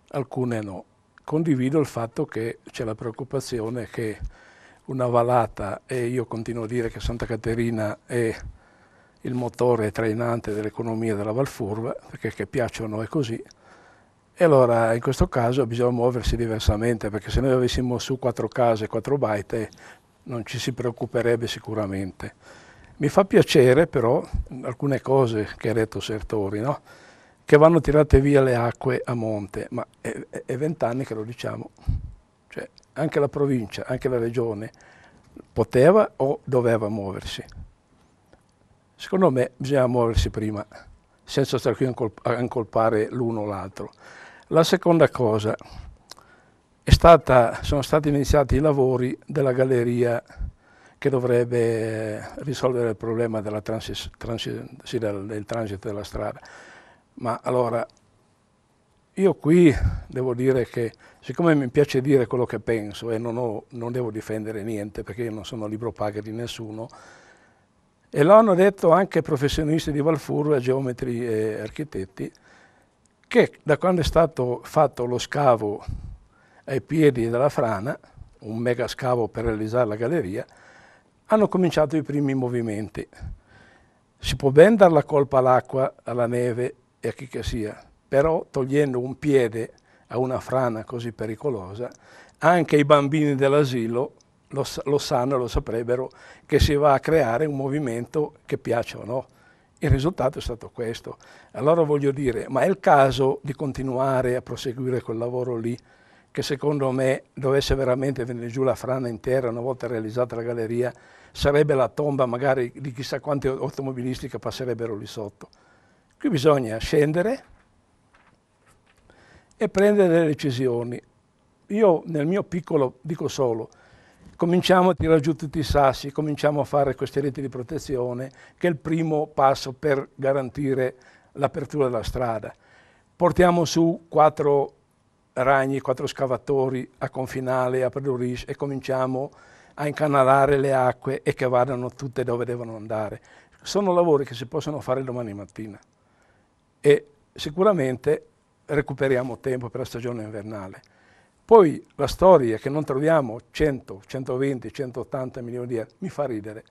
alcune no condivido il fatto che c'è la preoccupazione che una valata, e io continuo a dire che Santa Caterina è il motore trainante dell'economia della Valfurva, perché che piaccia è così, e allora in questo caso bisogna muoversi diversamente, perché se noi avessimo su quattro case, e quattro baite, non ci si preoccuperebbe sicuramente. Mi fa piacere però alcune cose che ha detto Sertori, no? che vanno tirate via le acque a monte, ma è vent'anni che lo diciamo. Cioè, anche la provincia, anche la regione poteva o doveva muoversi. Secondo me bisogna muoversi prima, senza stare qui a incolpare l'uno o l'altro. La seconda cosa, stata, sono stati iniziati i lavori della galleria che dovrebbe risolvere il problema transi, transi, sì, del, del transito della strada ma allora, io qui devo dire che, siccome mi piace dire quello che penso e non, ho, non devo difendere niente perché io non sono libro paga di nessuno, e lo hanno detto anche professionisti di Valfurro, geometri e architetti, che da quando è stato fatto lo scavo ai piedi della frana, un mega scavo per realizzare la galleria, hanno cominciato i primi movimenti. Si può ben dare la colpa all'acqua, alla neve, e a chi che sia, però togliendo un piede a una frana così pericolosa, anche i bambini dell'asilo lo, lo, sanno, lo saprebbero, che si va a creare un movimento che piace o no. Il risultato è stato questo. Allora voglio dire, ma è il caso di continuare a proseguire quel lavoro lì, che secondo me dovesse veramente venire giù la frana intera una volta realizzata la galleria, sarebbe la tomba magari di chissà quanti automobilisti che passerebbero lì sotto. Qui bisogna scendere e prendere delle decisioni. Io nel mio piccolo dico solo, cominciamo a tirare giù tutti i sassi, cominciamo a fare queste reti di protezione, che è il primo passo per garantire l'apertura della strada. Portiamo su quattro ragni, quattro scavatori a Confinale, a Preduris e cominciamo a incanalare le acque e che vadano tutte dove devono andare. Sono lavori che si possono fare domani mattina e sicuramente recuperiamo tempo per la stagione invernale. Poi la storia che non troviamo 100, 120, 180 milioni di euro mi fa ridere,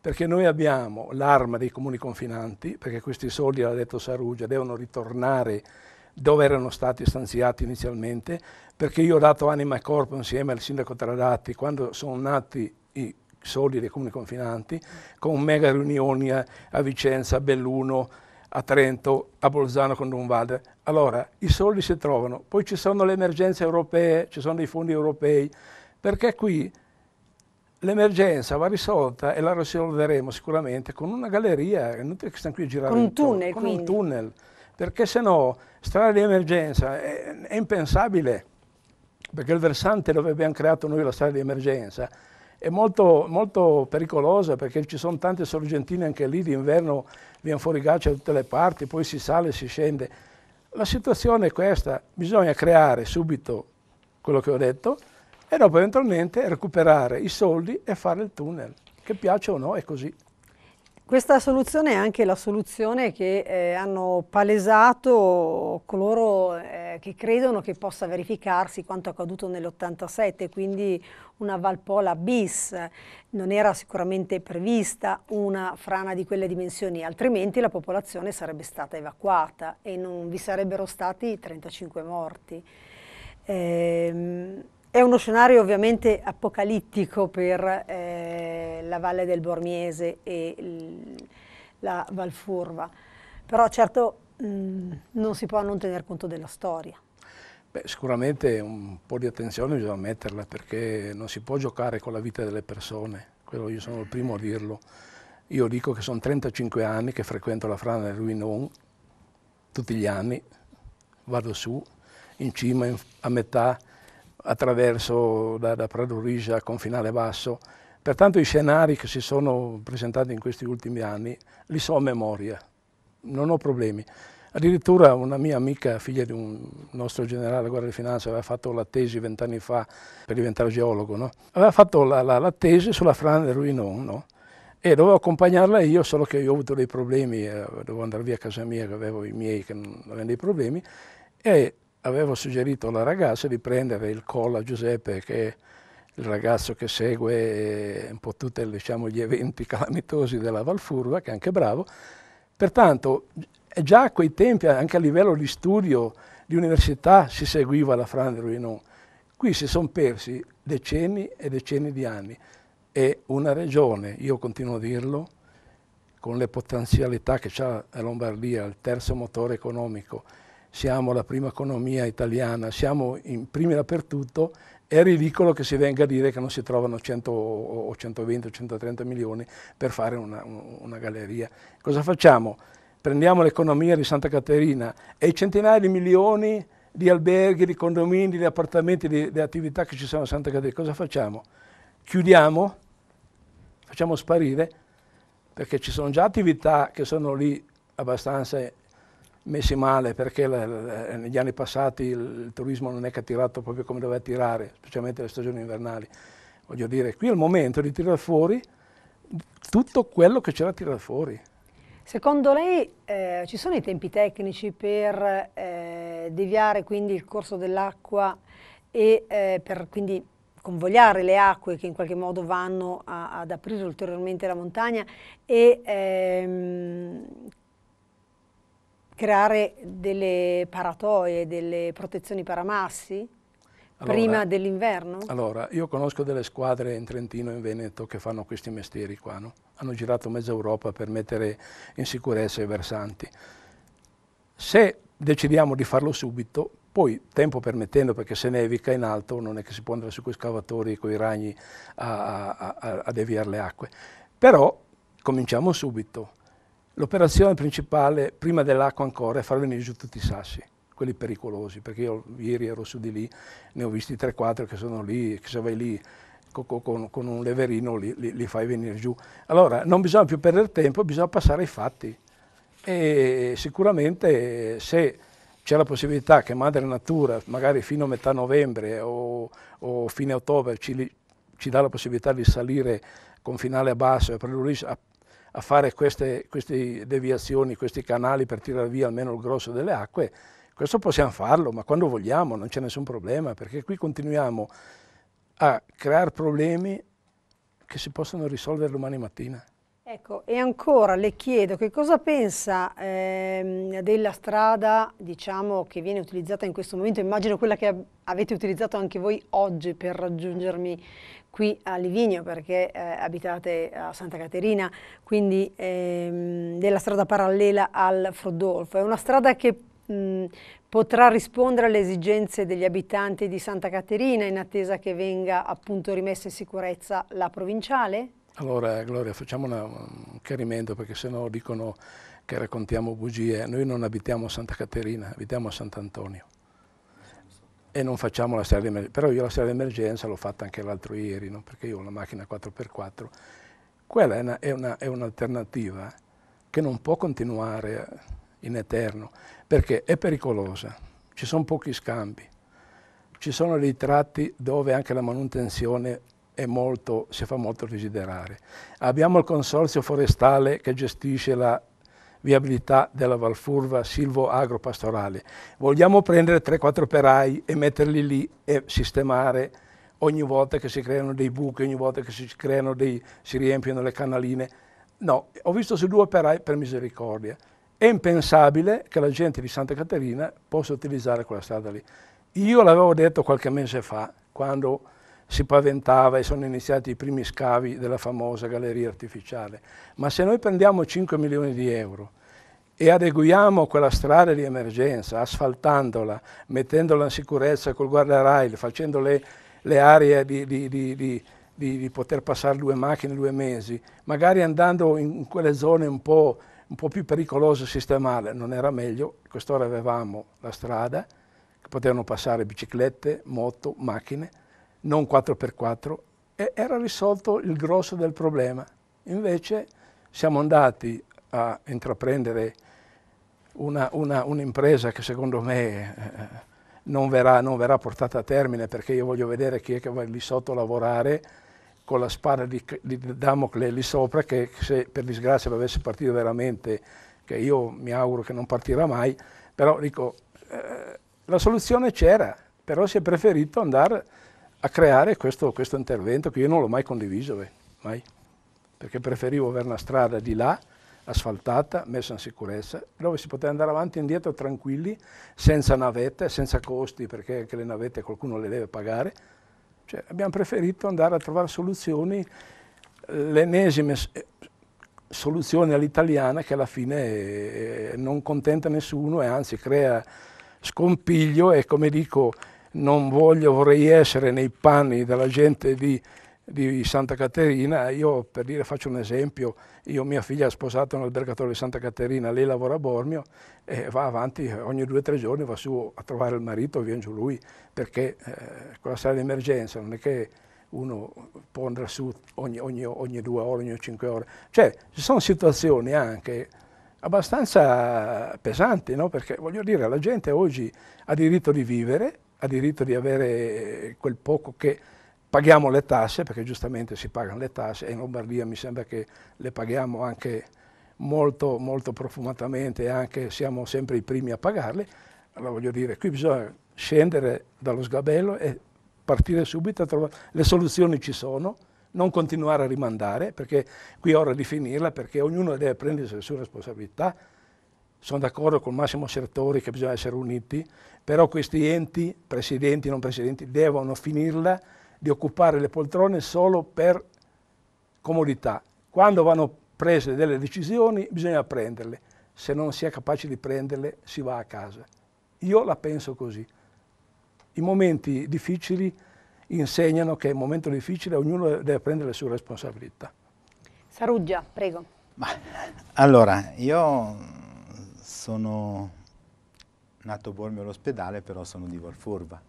perché noi abbiamo l'arma dei comuni confinanti, perché questi soldi, l'ha detto Sarugia, devono ritornare dove erano stati stanziati inizialmente, perché io ho dato anima e corpo insieme al sindaco Tradatti quando sono nati i soldi dei comuni confinanti, con mega riunioni a, Vicenza, a Belluno, a Trento, a Bolzano con Dunvalde. Allora, i soldi si trovano, poi ci sono le emergenze europee, ci sono i fondi europei, perché qui l'emergenza va risolta e la risolveremo sicuramente con una galleria, è inutile che stiamo qui a girare. Con un tunnel, Con quindi. un tunnel, perché se no strada di emergenza è, è impensabile, perché il versante dove abbiamo creato noi la strada di emergenza è molto, molto pericolosa perché ci sono tante sorgentine anche lì d'inverno viene fuori calcio da tutte le parti, poi si sale e si scende. La situazione è questa, bisogna creare subito quello che ho detto e dopo eventualmente recuperare i soldi e fare il tunnel, che piaccia o no è così. Questa soluzione è anche la soluzione che eh, hanno palesato coloro eh, che credono che possa verificarsi quanto accaduto nell'87, quindi una Valpola bis. Non era sicuramente prevista una frana di quelle dimensioni, altrimenti la popolazione sarebbe stata evacuata e non vi sarebbero stati 35 morti. Ehm, è uno scenario ovviamente apocalittico per eh, la Valle del Bormiese e la Valfurva, però certo mh, mm, non si può non tener conto della storia. Beh, sicuramente un po' di attenzione bisogna metterla perché non si può giocare con la vita delle persone, quello io sono il primo a dirlo. Io dico che sono 35 anni che frequento la frana del Ruinon, tutti gli anni vado su, in cima, in, a metà, attraverso da, da Prado Risa a Confinale Basso. Pertanto i scenari che si sono presentati in questi ultimi anni li so a memoria, non ho problemi. Addirittura una mia amica, figlia di un nostro generale della Guardia di Finanza, aveva fatto la tesi vent'anni fa per diventare geologo, no? aveva fatto la, la, la, tesi sulla frana del Ruinon no? e dovevo accompagnarla io, solo che io ho avuto dei problemi, eh, dovevo andare via a casa mia, che avevo i miei che non avevano dei problemi, e avevo suggerito alla ragazza di prendere il collo a Giuseppe, che è il ragazzo che segue eh, un po' tutti diciamo, gli eventi *laughs* calamitosi della Valfurva, che è anche bravo. Pertanto, eh, già a quei tempi, anche a livello di studio, di università, si seguiva la Fran de Ruinon. Qui si sono persi decenni e decenni di anni e una regione, io continuo a dirlo, con le potenzialità che ha la Lombardia, il terzo motore economico, siamo la prima economia italiana, siamo in prima dappertutto, è ridicolo che si venga a dire che non si trovano 100 o 120 o 130 milioni per fare una, una galleria. Cosa facciamo? Prendiamo l'economia di Santa Caterina e i centinaia di milioni di alberghi, di condomini, di appartamenti, di, di attività che ci sono a Santa Caterina, cosa facciamo? Chiudiamo, facciamo sparire, perché ci sono già attività che sono lì abbastanza messi male perché la, la, negli anni passati il, il, turismo non è che attirato proprio come doveva attirare, specialmente le stagioni invernali. Voglio dire, qui è il momento di tirare fuori tutto quello che c'era da tirare fuori. Secondo lei eh, ci sono i tempi tecnici per eh, deviare quindi il corso dell'acqua e eh, per quindi convogliare le acque che in qualche modo vanno a, ad aprire ulteriormente la montagna e ehm, creare delle paratoie, delle protezioni paramassi allora, prima dell'inverno? Allora, io conosco delle squadre in Trentino e in Veneto che fanno questi mestieri qua, no? hanno girato mezza Europa per mettere in sicurezza i versanti. Se decidiamo di farlo subito, poi tempo permettendo, perché se nevica in alto non è che si può andare su quei scavatori, con i ragni a, a, a deviare le acque, però cominciamo subito L'operazione principale, prima dell'acqua ancora, è far venire giù tutti i sassi, quelli pericolosi, perché io ieri ero su di lì, ne ho visti 3-4 che sono lì, che se vai lì con, con un leverino li, li, li, fai venire giù. Allora non bisogna più perdere tempo, bisogna passare ai fatti. E sicuramente se c'è la possibilità che Madre Natura, magari fino a metà novembre o, o fine ottobre, ci, ci dà la possibilità di salire con finale a basso e a fare queste, queste deviazioni, questi canali per tirare via almeno il grosso delle acque, questo possiamo farlo, ma quando vogliamo, non c'è nessun problema, perché qui continuiamo a creare problemi che si possono risolvere domani mattina. Ecco, e ancora le chiedo che cosa pensa ehm, della strada, diciamo, che viene utilizzata in questo momento, immagino quella che avete utilizzato anche voi oggi per raggiungermi qui a Livigno perché eh, abitate a Santa Caterina, quindi ehm, della strada parallela al Frodolfo. È una strada che mh, potrà rispondere alle esigenze degli abitanti di Santa Caterina in attesa che venga appunto rimessa in sicurezza la provinciale? Allora Gloria, facciamo una, un chiarimento perché sennò dicono che raccontiamo bugie. Noi non abitiamo a Santa Caterina, abitiamo a Sant'Antonio e non facciamo la strada emergenza. Però io la strada emergenza l'ho fatta anche l'altro ieri, no? perché io ho una macchina 4x4. Quella è, un'alternativa che non può continuare eh, in eterno, perché è pericolosa, ci sono pochi scambi, ci sono dei tratti dove anche la manutenzione molto, si fa molto desiderare. Abbiamo il consorzio forestale che gestisce la viabilità della Valfurva silvo-agropastorale. Vogliamo prendere 3-4 operai e metterli lì e sistemare ogni volta che si creano dei buchi, ogni volta che si, dei, si riempiono le canaline. No, ho visto su due operai per misericordia. È impensabile che la gente di Santa Caterina possa utilizzare quella strada lì. Io l'avevo detto qualche mese fa, quando si paventava e sono iniziati i primi scavi della famosa galleria artificiale. Ma se noi prendiamo 5 milioni di euro e adeguiamo quella strada di emergenza, asfaltandola, mettendola in sicurezza col guardrail, facendo le, le aree di, di, di, di, poter passare due macchine due mesi, magari andando in quelle zone un po', un po più pericolose sistemale, non era meglio, quest'ora avevamo la strada, potevano passare biciclette, moto, macchine, non 4x4, e era risolto il grosso del problema. Invece siamo andati a intraprendere un'impresa un che secondo me eh, non, verrà, non, verrà, portata a termine perché io voglio vedere chi è che va lì sotto a lavorare con la spada di, di Damocle lì sopra che se per disgrazia dovesse partire veramente, che io mi auguro che non partirà mai, però dico, eh, la soluzione c'era, però si è preferito andare a creare questo, questo intervento che io non l'ho mai condiviso, beh, mai, perché preferivo avere una strada di là, asfaltata, messa in sicurezza, dove si poteva andare avanti e indietro tranquilli, senza navette, senza costi, perché anche le navette qualcuno le deve pagare. Cioè, abbiamo preferito andare a trovare soluzioni, l'ennesima soluzione all'italiana che alla fine eh, non contenta nessuno e anzi crea scompiglio e come dico non voglio, vorrei essere nei panni della gente di, di Santa Caterina, io per dire faccio un esempio, io mia figlia è sposata in un albergatore di Santa Caterina, lei lavora a Bormio e va avanti ogni due o tre giorni, va su a trovare il marito, viene giù lui, perché eh, con la sala non è che uno può andare su ogni, ogni, ogni due ore, ogni cinque ore. Cioè ci sono situazioni anche abbastanza pesanti, no? perché voglio dire la gente oggi ha diritto di vivere ha diritto di avere quel poco che paghiamo le tasse, perché giustamente si pagano le tasse, e in Lombardia mi sembra che le paghiamo anche molto, molto profumatamente, anche siamo sempre i primi a pagarle, allora voglio dire, qui bisogna scendere dallo sgabello e partire subito a trovare, le soluzioni ci sono, non continuare a rimandare, perché qui è ora di finirla, perché ognuno deve prendersi le sue responsabilità, sono d'accordo con Massimo Sertori che bisogna essere uniti, però questi enti, presidenti e non presidenti, devono finirla di occupare le poltrone solo per comodità. Quando vanno prese delle decisioni bisogna prenderle, se non si è capaci di prenderle si va a casa. Io la penso così. I momenti difficili insegnano che in momento difficile ognuno deve prendere le sue responsabilità. Saruggia, prego. Ma, allora, io sono nato a Bormio all'ospedale, però sono di Valfurva.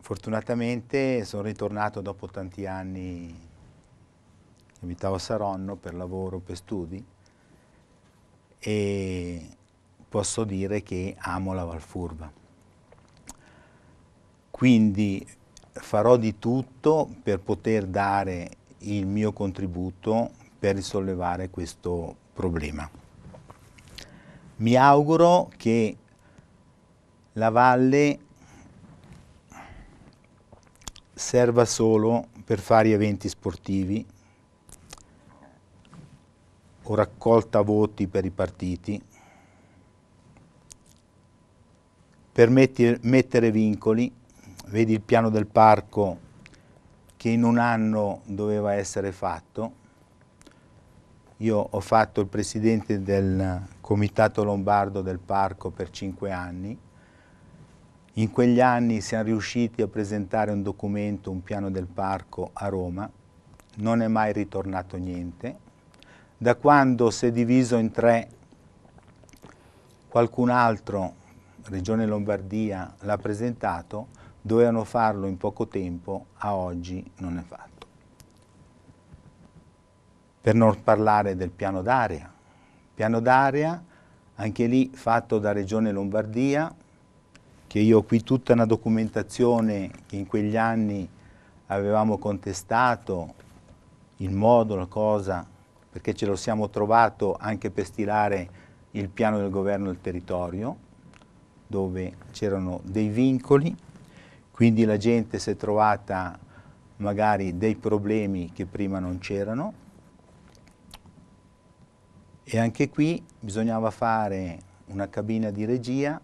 Fortunatamente sono ritornato dopo tanti anni, abitavo a Saronno per lavoro, per studi, e posso dire che amo la Valfurva. Quindi farò di tutto per poter dare il mio contributo per risollevare questo problema. Mi auguro che la valle serva solo per fare eventi sportivi o raccolta voti per i partiti, per metter, mettere vincoli, vedi il piano del parco che in un anno doveva essere fatto, io ho fatto il presidente del comitato lombardo del parco per cinque anni. In quegli anni siamo riusciti a presentare un documento, un piano del parco a Roma. Non è mai ritornato niente. Da quando si è diviso in tre qualcun altro, Regione Lombardia, l'ha presentato, dovevano farlo in poco tempo, a oggi non è fatto. Per non parlare del piano d'aria, piano d'aria anche lì fatto da Regione Lombardia, che io ho qui tutta una documentazione che in quegli anni avevamo contestato, il modo, la cosa, perché ce lo siamo trovato anche per stilare il piano del governo del territorio, dove c'erano dei vincoli, quindi la gente si è trovata magari dei problemi che prima non c'erano, e anche qui bisognava fare una cabina di regia,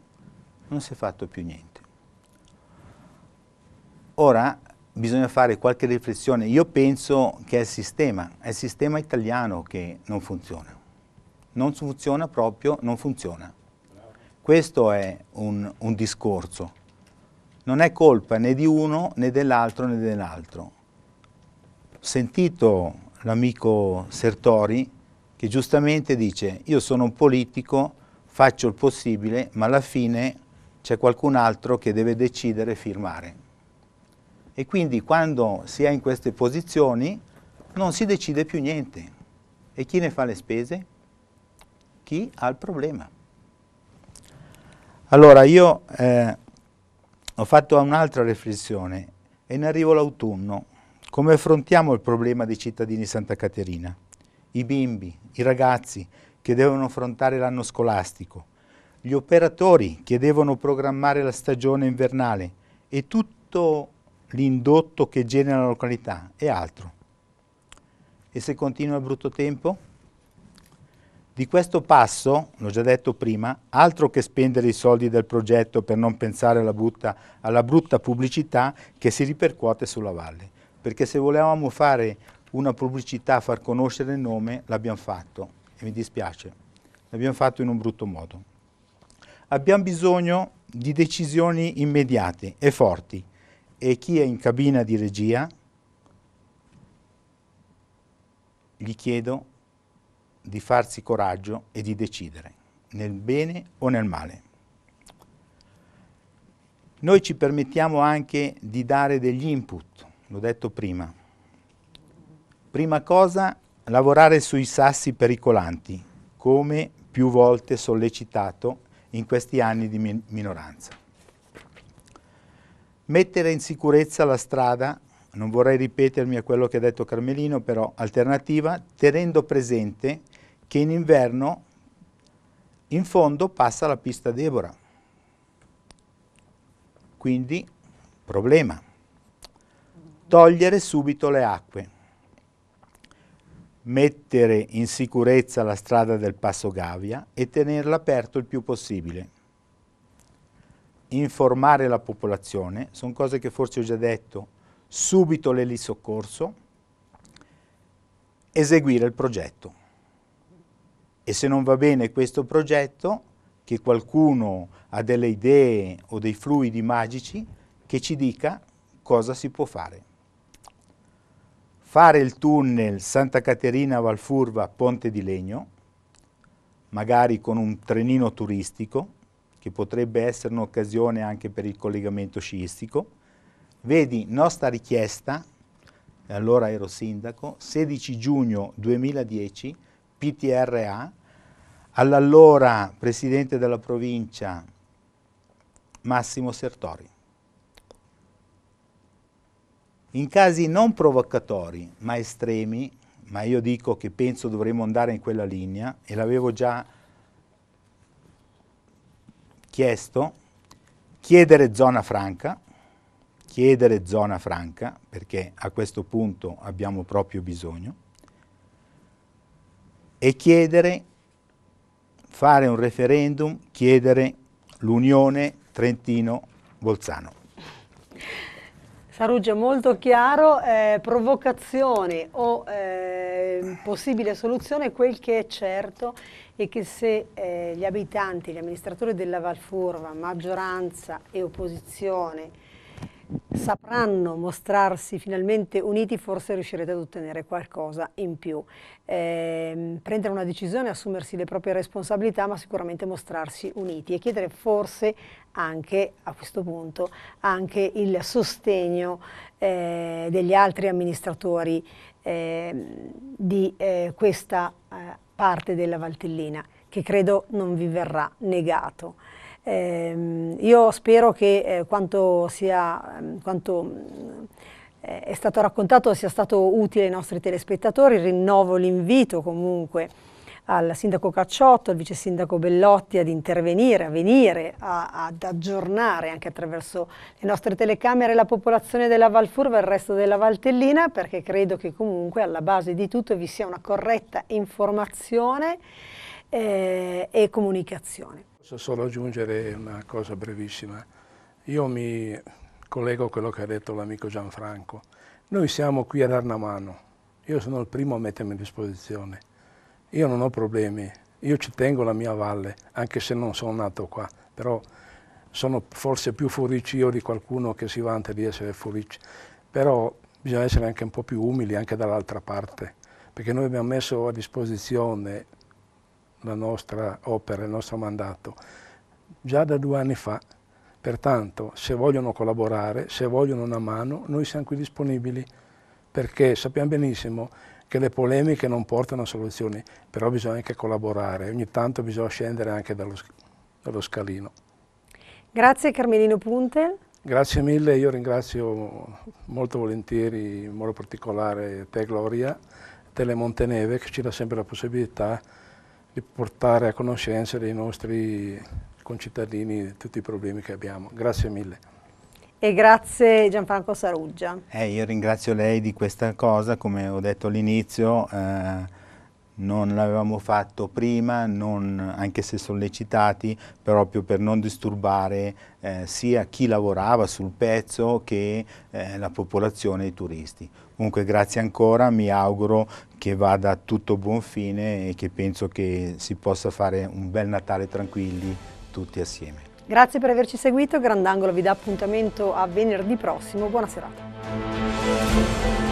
non si è fatto più niente. Ora bisogna fare qualche riflessione. Io penso che è il sistema, è il sistema italiano che non funziona. Non funziona proprio, non funziona. Questo è un, un discorso. Non è colpa né di uno né dell'altro né dell'altro. Ho sentito l'amico Sertori che giustamente dice io sono un politico, faccio il possibile, ma alla fine c'è qualcun altro che deve decidere e firmare. E quindi quando si è in queste posizioni non si decide più niente. E chi ne fa le spese? Chi ha il problema. Allora io eh, ho fatto un'altra riflessione e ne arrivo l'autunno. Come affrontiamo il problema dei cittadini di Santa Caterina? i bimbi, i ragazzi che devono affrontare l'anno scolastico, gli operatori che devono programmare la stagione invernale e tutto l'indotto che genera la località e altro. E se continua il brutto tempo? Di questo passo, l'ho già detto prima, altro che spendere i soldi del progetto per non pensare alla, brutta, alla brutta pubblicità che si ripercuote sulla valle. Perché se volevamo fare una pubblicità a far conoscere il nome l'abbiamo fatto e mi dispiace, l'abbiamo fatto in un brutto modo. Abbiamo bisogno di decisioni immediate e forti e chi è in cabina di regia gli chiedo di farsi coraggio e di decidere nel bene o nel male. Noi ci permettiamo anche di dare degli input, l'ho detto prima, Prima cosa, lavorare sui sassi pericolanti, come più volte sollecitato in questi anni di min minoranza. Mettere in sicurezza la strada, non vorrei ripetermi a quello che ha detto Carmelino, però alternativa, tenendo presente che in inverno in fondo passa la pista Debora. Quindi, problema. Togliere subito le acque mettere in sicurezza la strada del Passo Gavia e tenerla aperta il più possibile. Informare la popolazione, sono cose che forse ho già detto, subito l'elisoccorso, eseguire il progetto. E se non va bene questo progetto, che qualcuno ha delle idee o dei fluidi magici, che ci dica cosa si può fare fare il tunnel Santa Caterina Valfurva Ponte di Legno, magari con un trenino turistico, che potrebbe essere un'occasione anche per il collegamento sciistico. Vedi, nostra richiesta, e allora ero sindaco, 16 giugno 2010, PTRA, all'allora presidente della provincia Massimo Sertori. In casi non provocatori, ma estremi, ma io dico che penso dovremmo andare in quella linea, e l'avevo già chiesto, chiedere zona franca, chiedere zona franca, perché a questo punto abbiamo proprio bisogno, e chiedere, fare un referendum, chiedere l'unione Trentino-Bolzano. Saruggio, molto chiaro, eh, provocazione o eh, possibile soluzione, quel che è certo è che se eh, gli abitanti, gli amministratori della Valfurva, maggioranza e opposizione, sapranno mostrarsi finalmente uniti, forse riuscirete ad ottenere qualcosa in più. Eh, prendere una decisione, assumersi le proprie responsabilità, ma sicuramente mostrarsi uniti e chiedere forse anche a questo punto anche il sostegno eh, degli altri amministratori ehm, eh, di questa eh, parte della Valtellina, che credo non vi verrà negato. Eh, io spero che eh, quanto, sia, ehm, quanto eh, è stato raccontato sia stato utile ai nostri telespettatori, rinnovo l'invito comunque al sindaco Cacciotto, al vice sindaco Bellotti ad intervenire, a venire, a, ad aggiornare anche attraverso le nostre telecamere la popolazione della Valfurva e il resto della Valtellina perché credo che comunque alla base di tutto vi sia una corretta informazione eh, e comunicazione. Posso solo aggiungere una cosa brevissima. Io mi collego a quello che ha detto l'amico Gianfranco. Noi siamo qui a darne mano. Io sono il primo a mettermi a disposizione. Io non ho problemi. Io ci tengo la mia valle, anche se non sono nato qua. Però sono forse più fuoricio di qualcuno che si vanta di essere fuoricio. Però bisogna essere anche un po' più umili anche dall'altra parte, perché noi abbiamo messo a disposizione la nostra opera, il nostro mandato, già da due anni fa. Pertanto, se vogliono collaborare, se vogliono una mano, noi siamo qui disponibili, perché sappiamo benissimo che le polemiche non portano a soluzioni, però bisogna anche collaborare, ogni tanto bisogna scendere anche dallo, dallo scalino. Grazie Carmelino Punte. Grazie mille, io ringrazio molto volentieri, in modo particolare te Gloria, Telemonteneve che ci dà sempre la possibilità di di portare a conoscenza dei nostri concittadini tutti i problemi che abbiamo. Grazie mille. E grazie Gianfranco Saruggia. Eh, io ringrazio lei di questa cosa, come ho detto all'inizio, eh, non l'avevamo fatto prima, non, anche se sollecitati, proprio per non disturbare eh, sia chi lavorava sul pezzo che eh, la popolazione dei turisti. Comunque grazie ancora, mi auguro che vada tutto buon fine e che penso che si possa fare un bel Natale tranquilli tutti assieme. Grazie per averci seguito, Grandangolo vi dà appuntamento a venerdì prossimo, buona serata.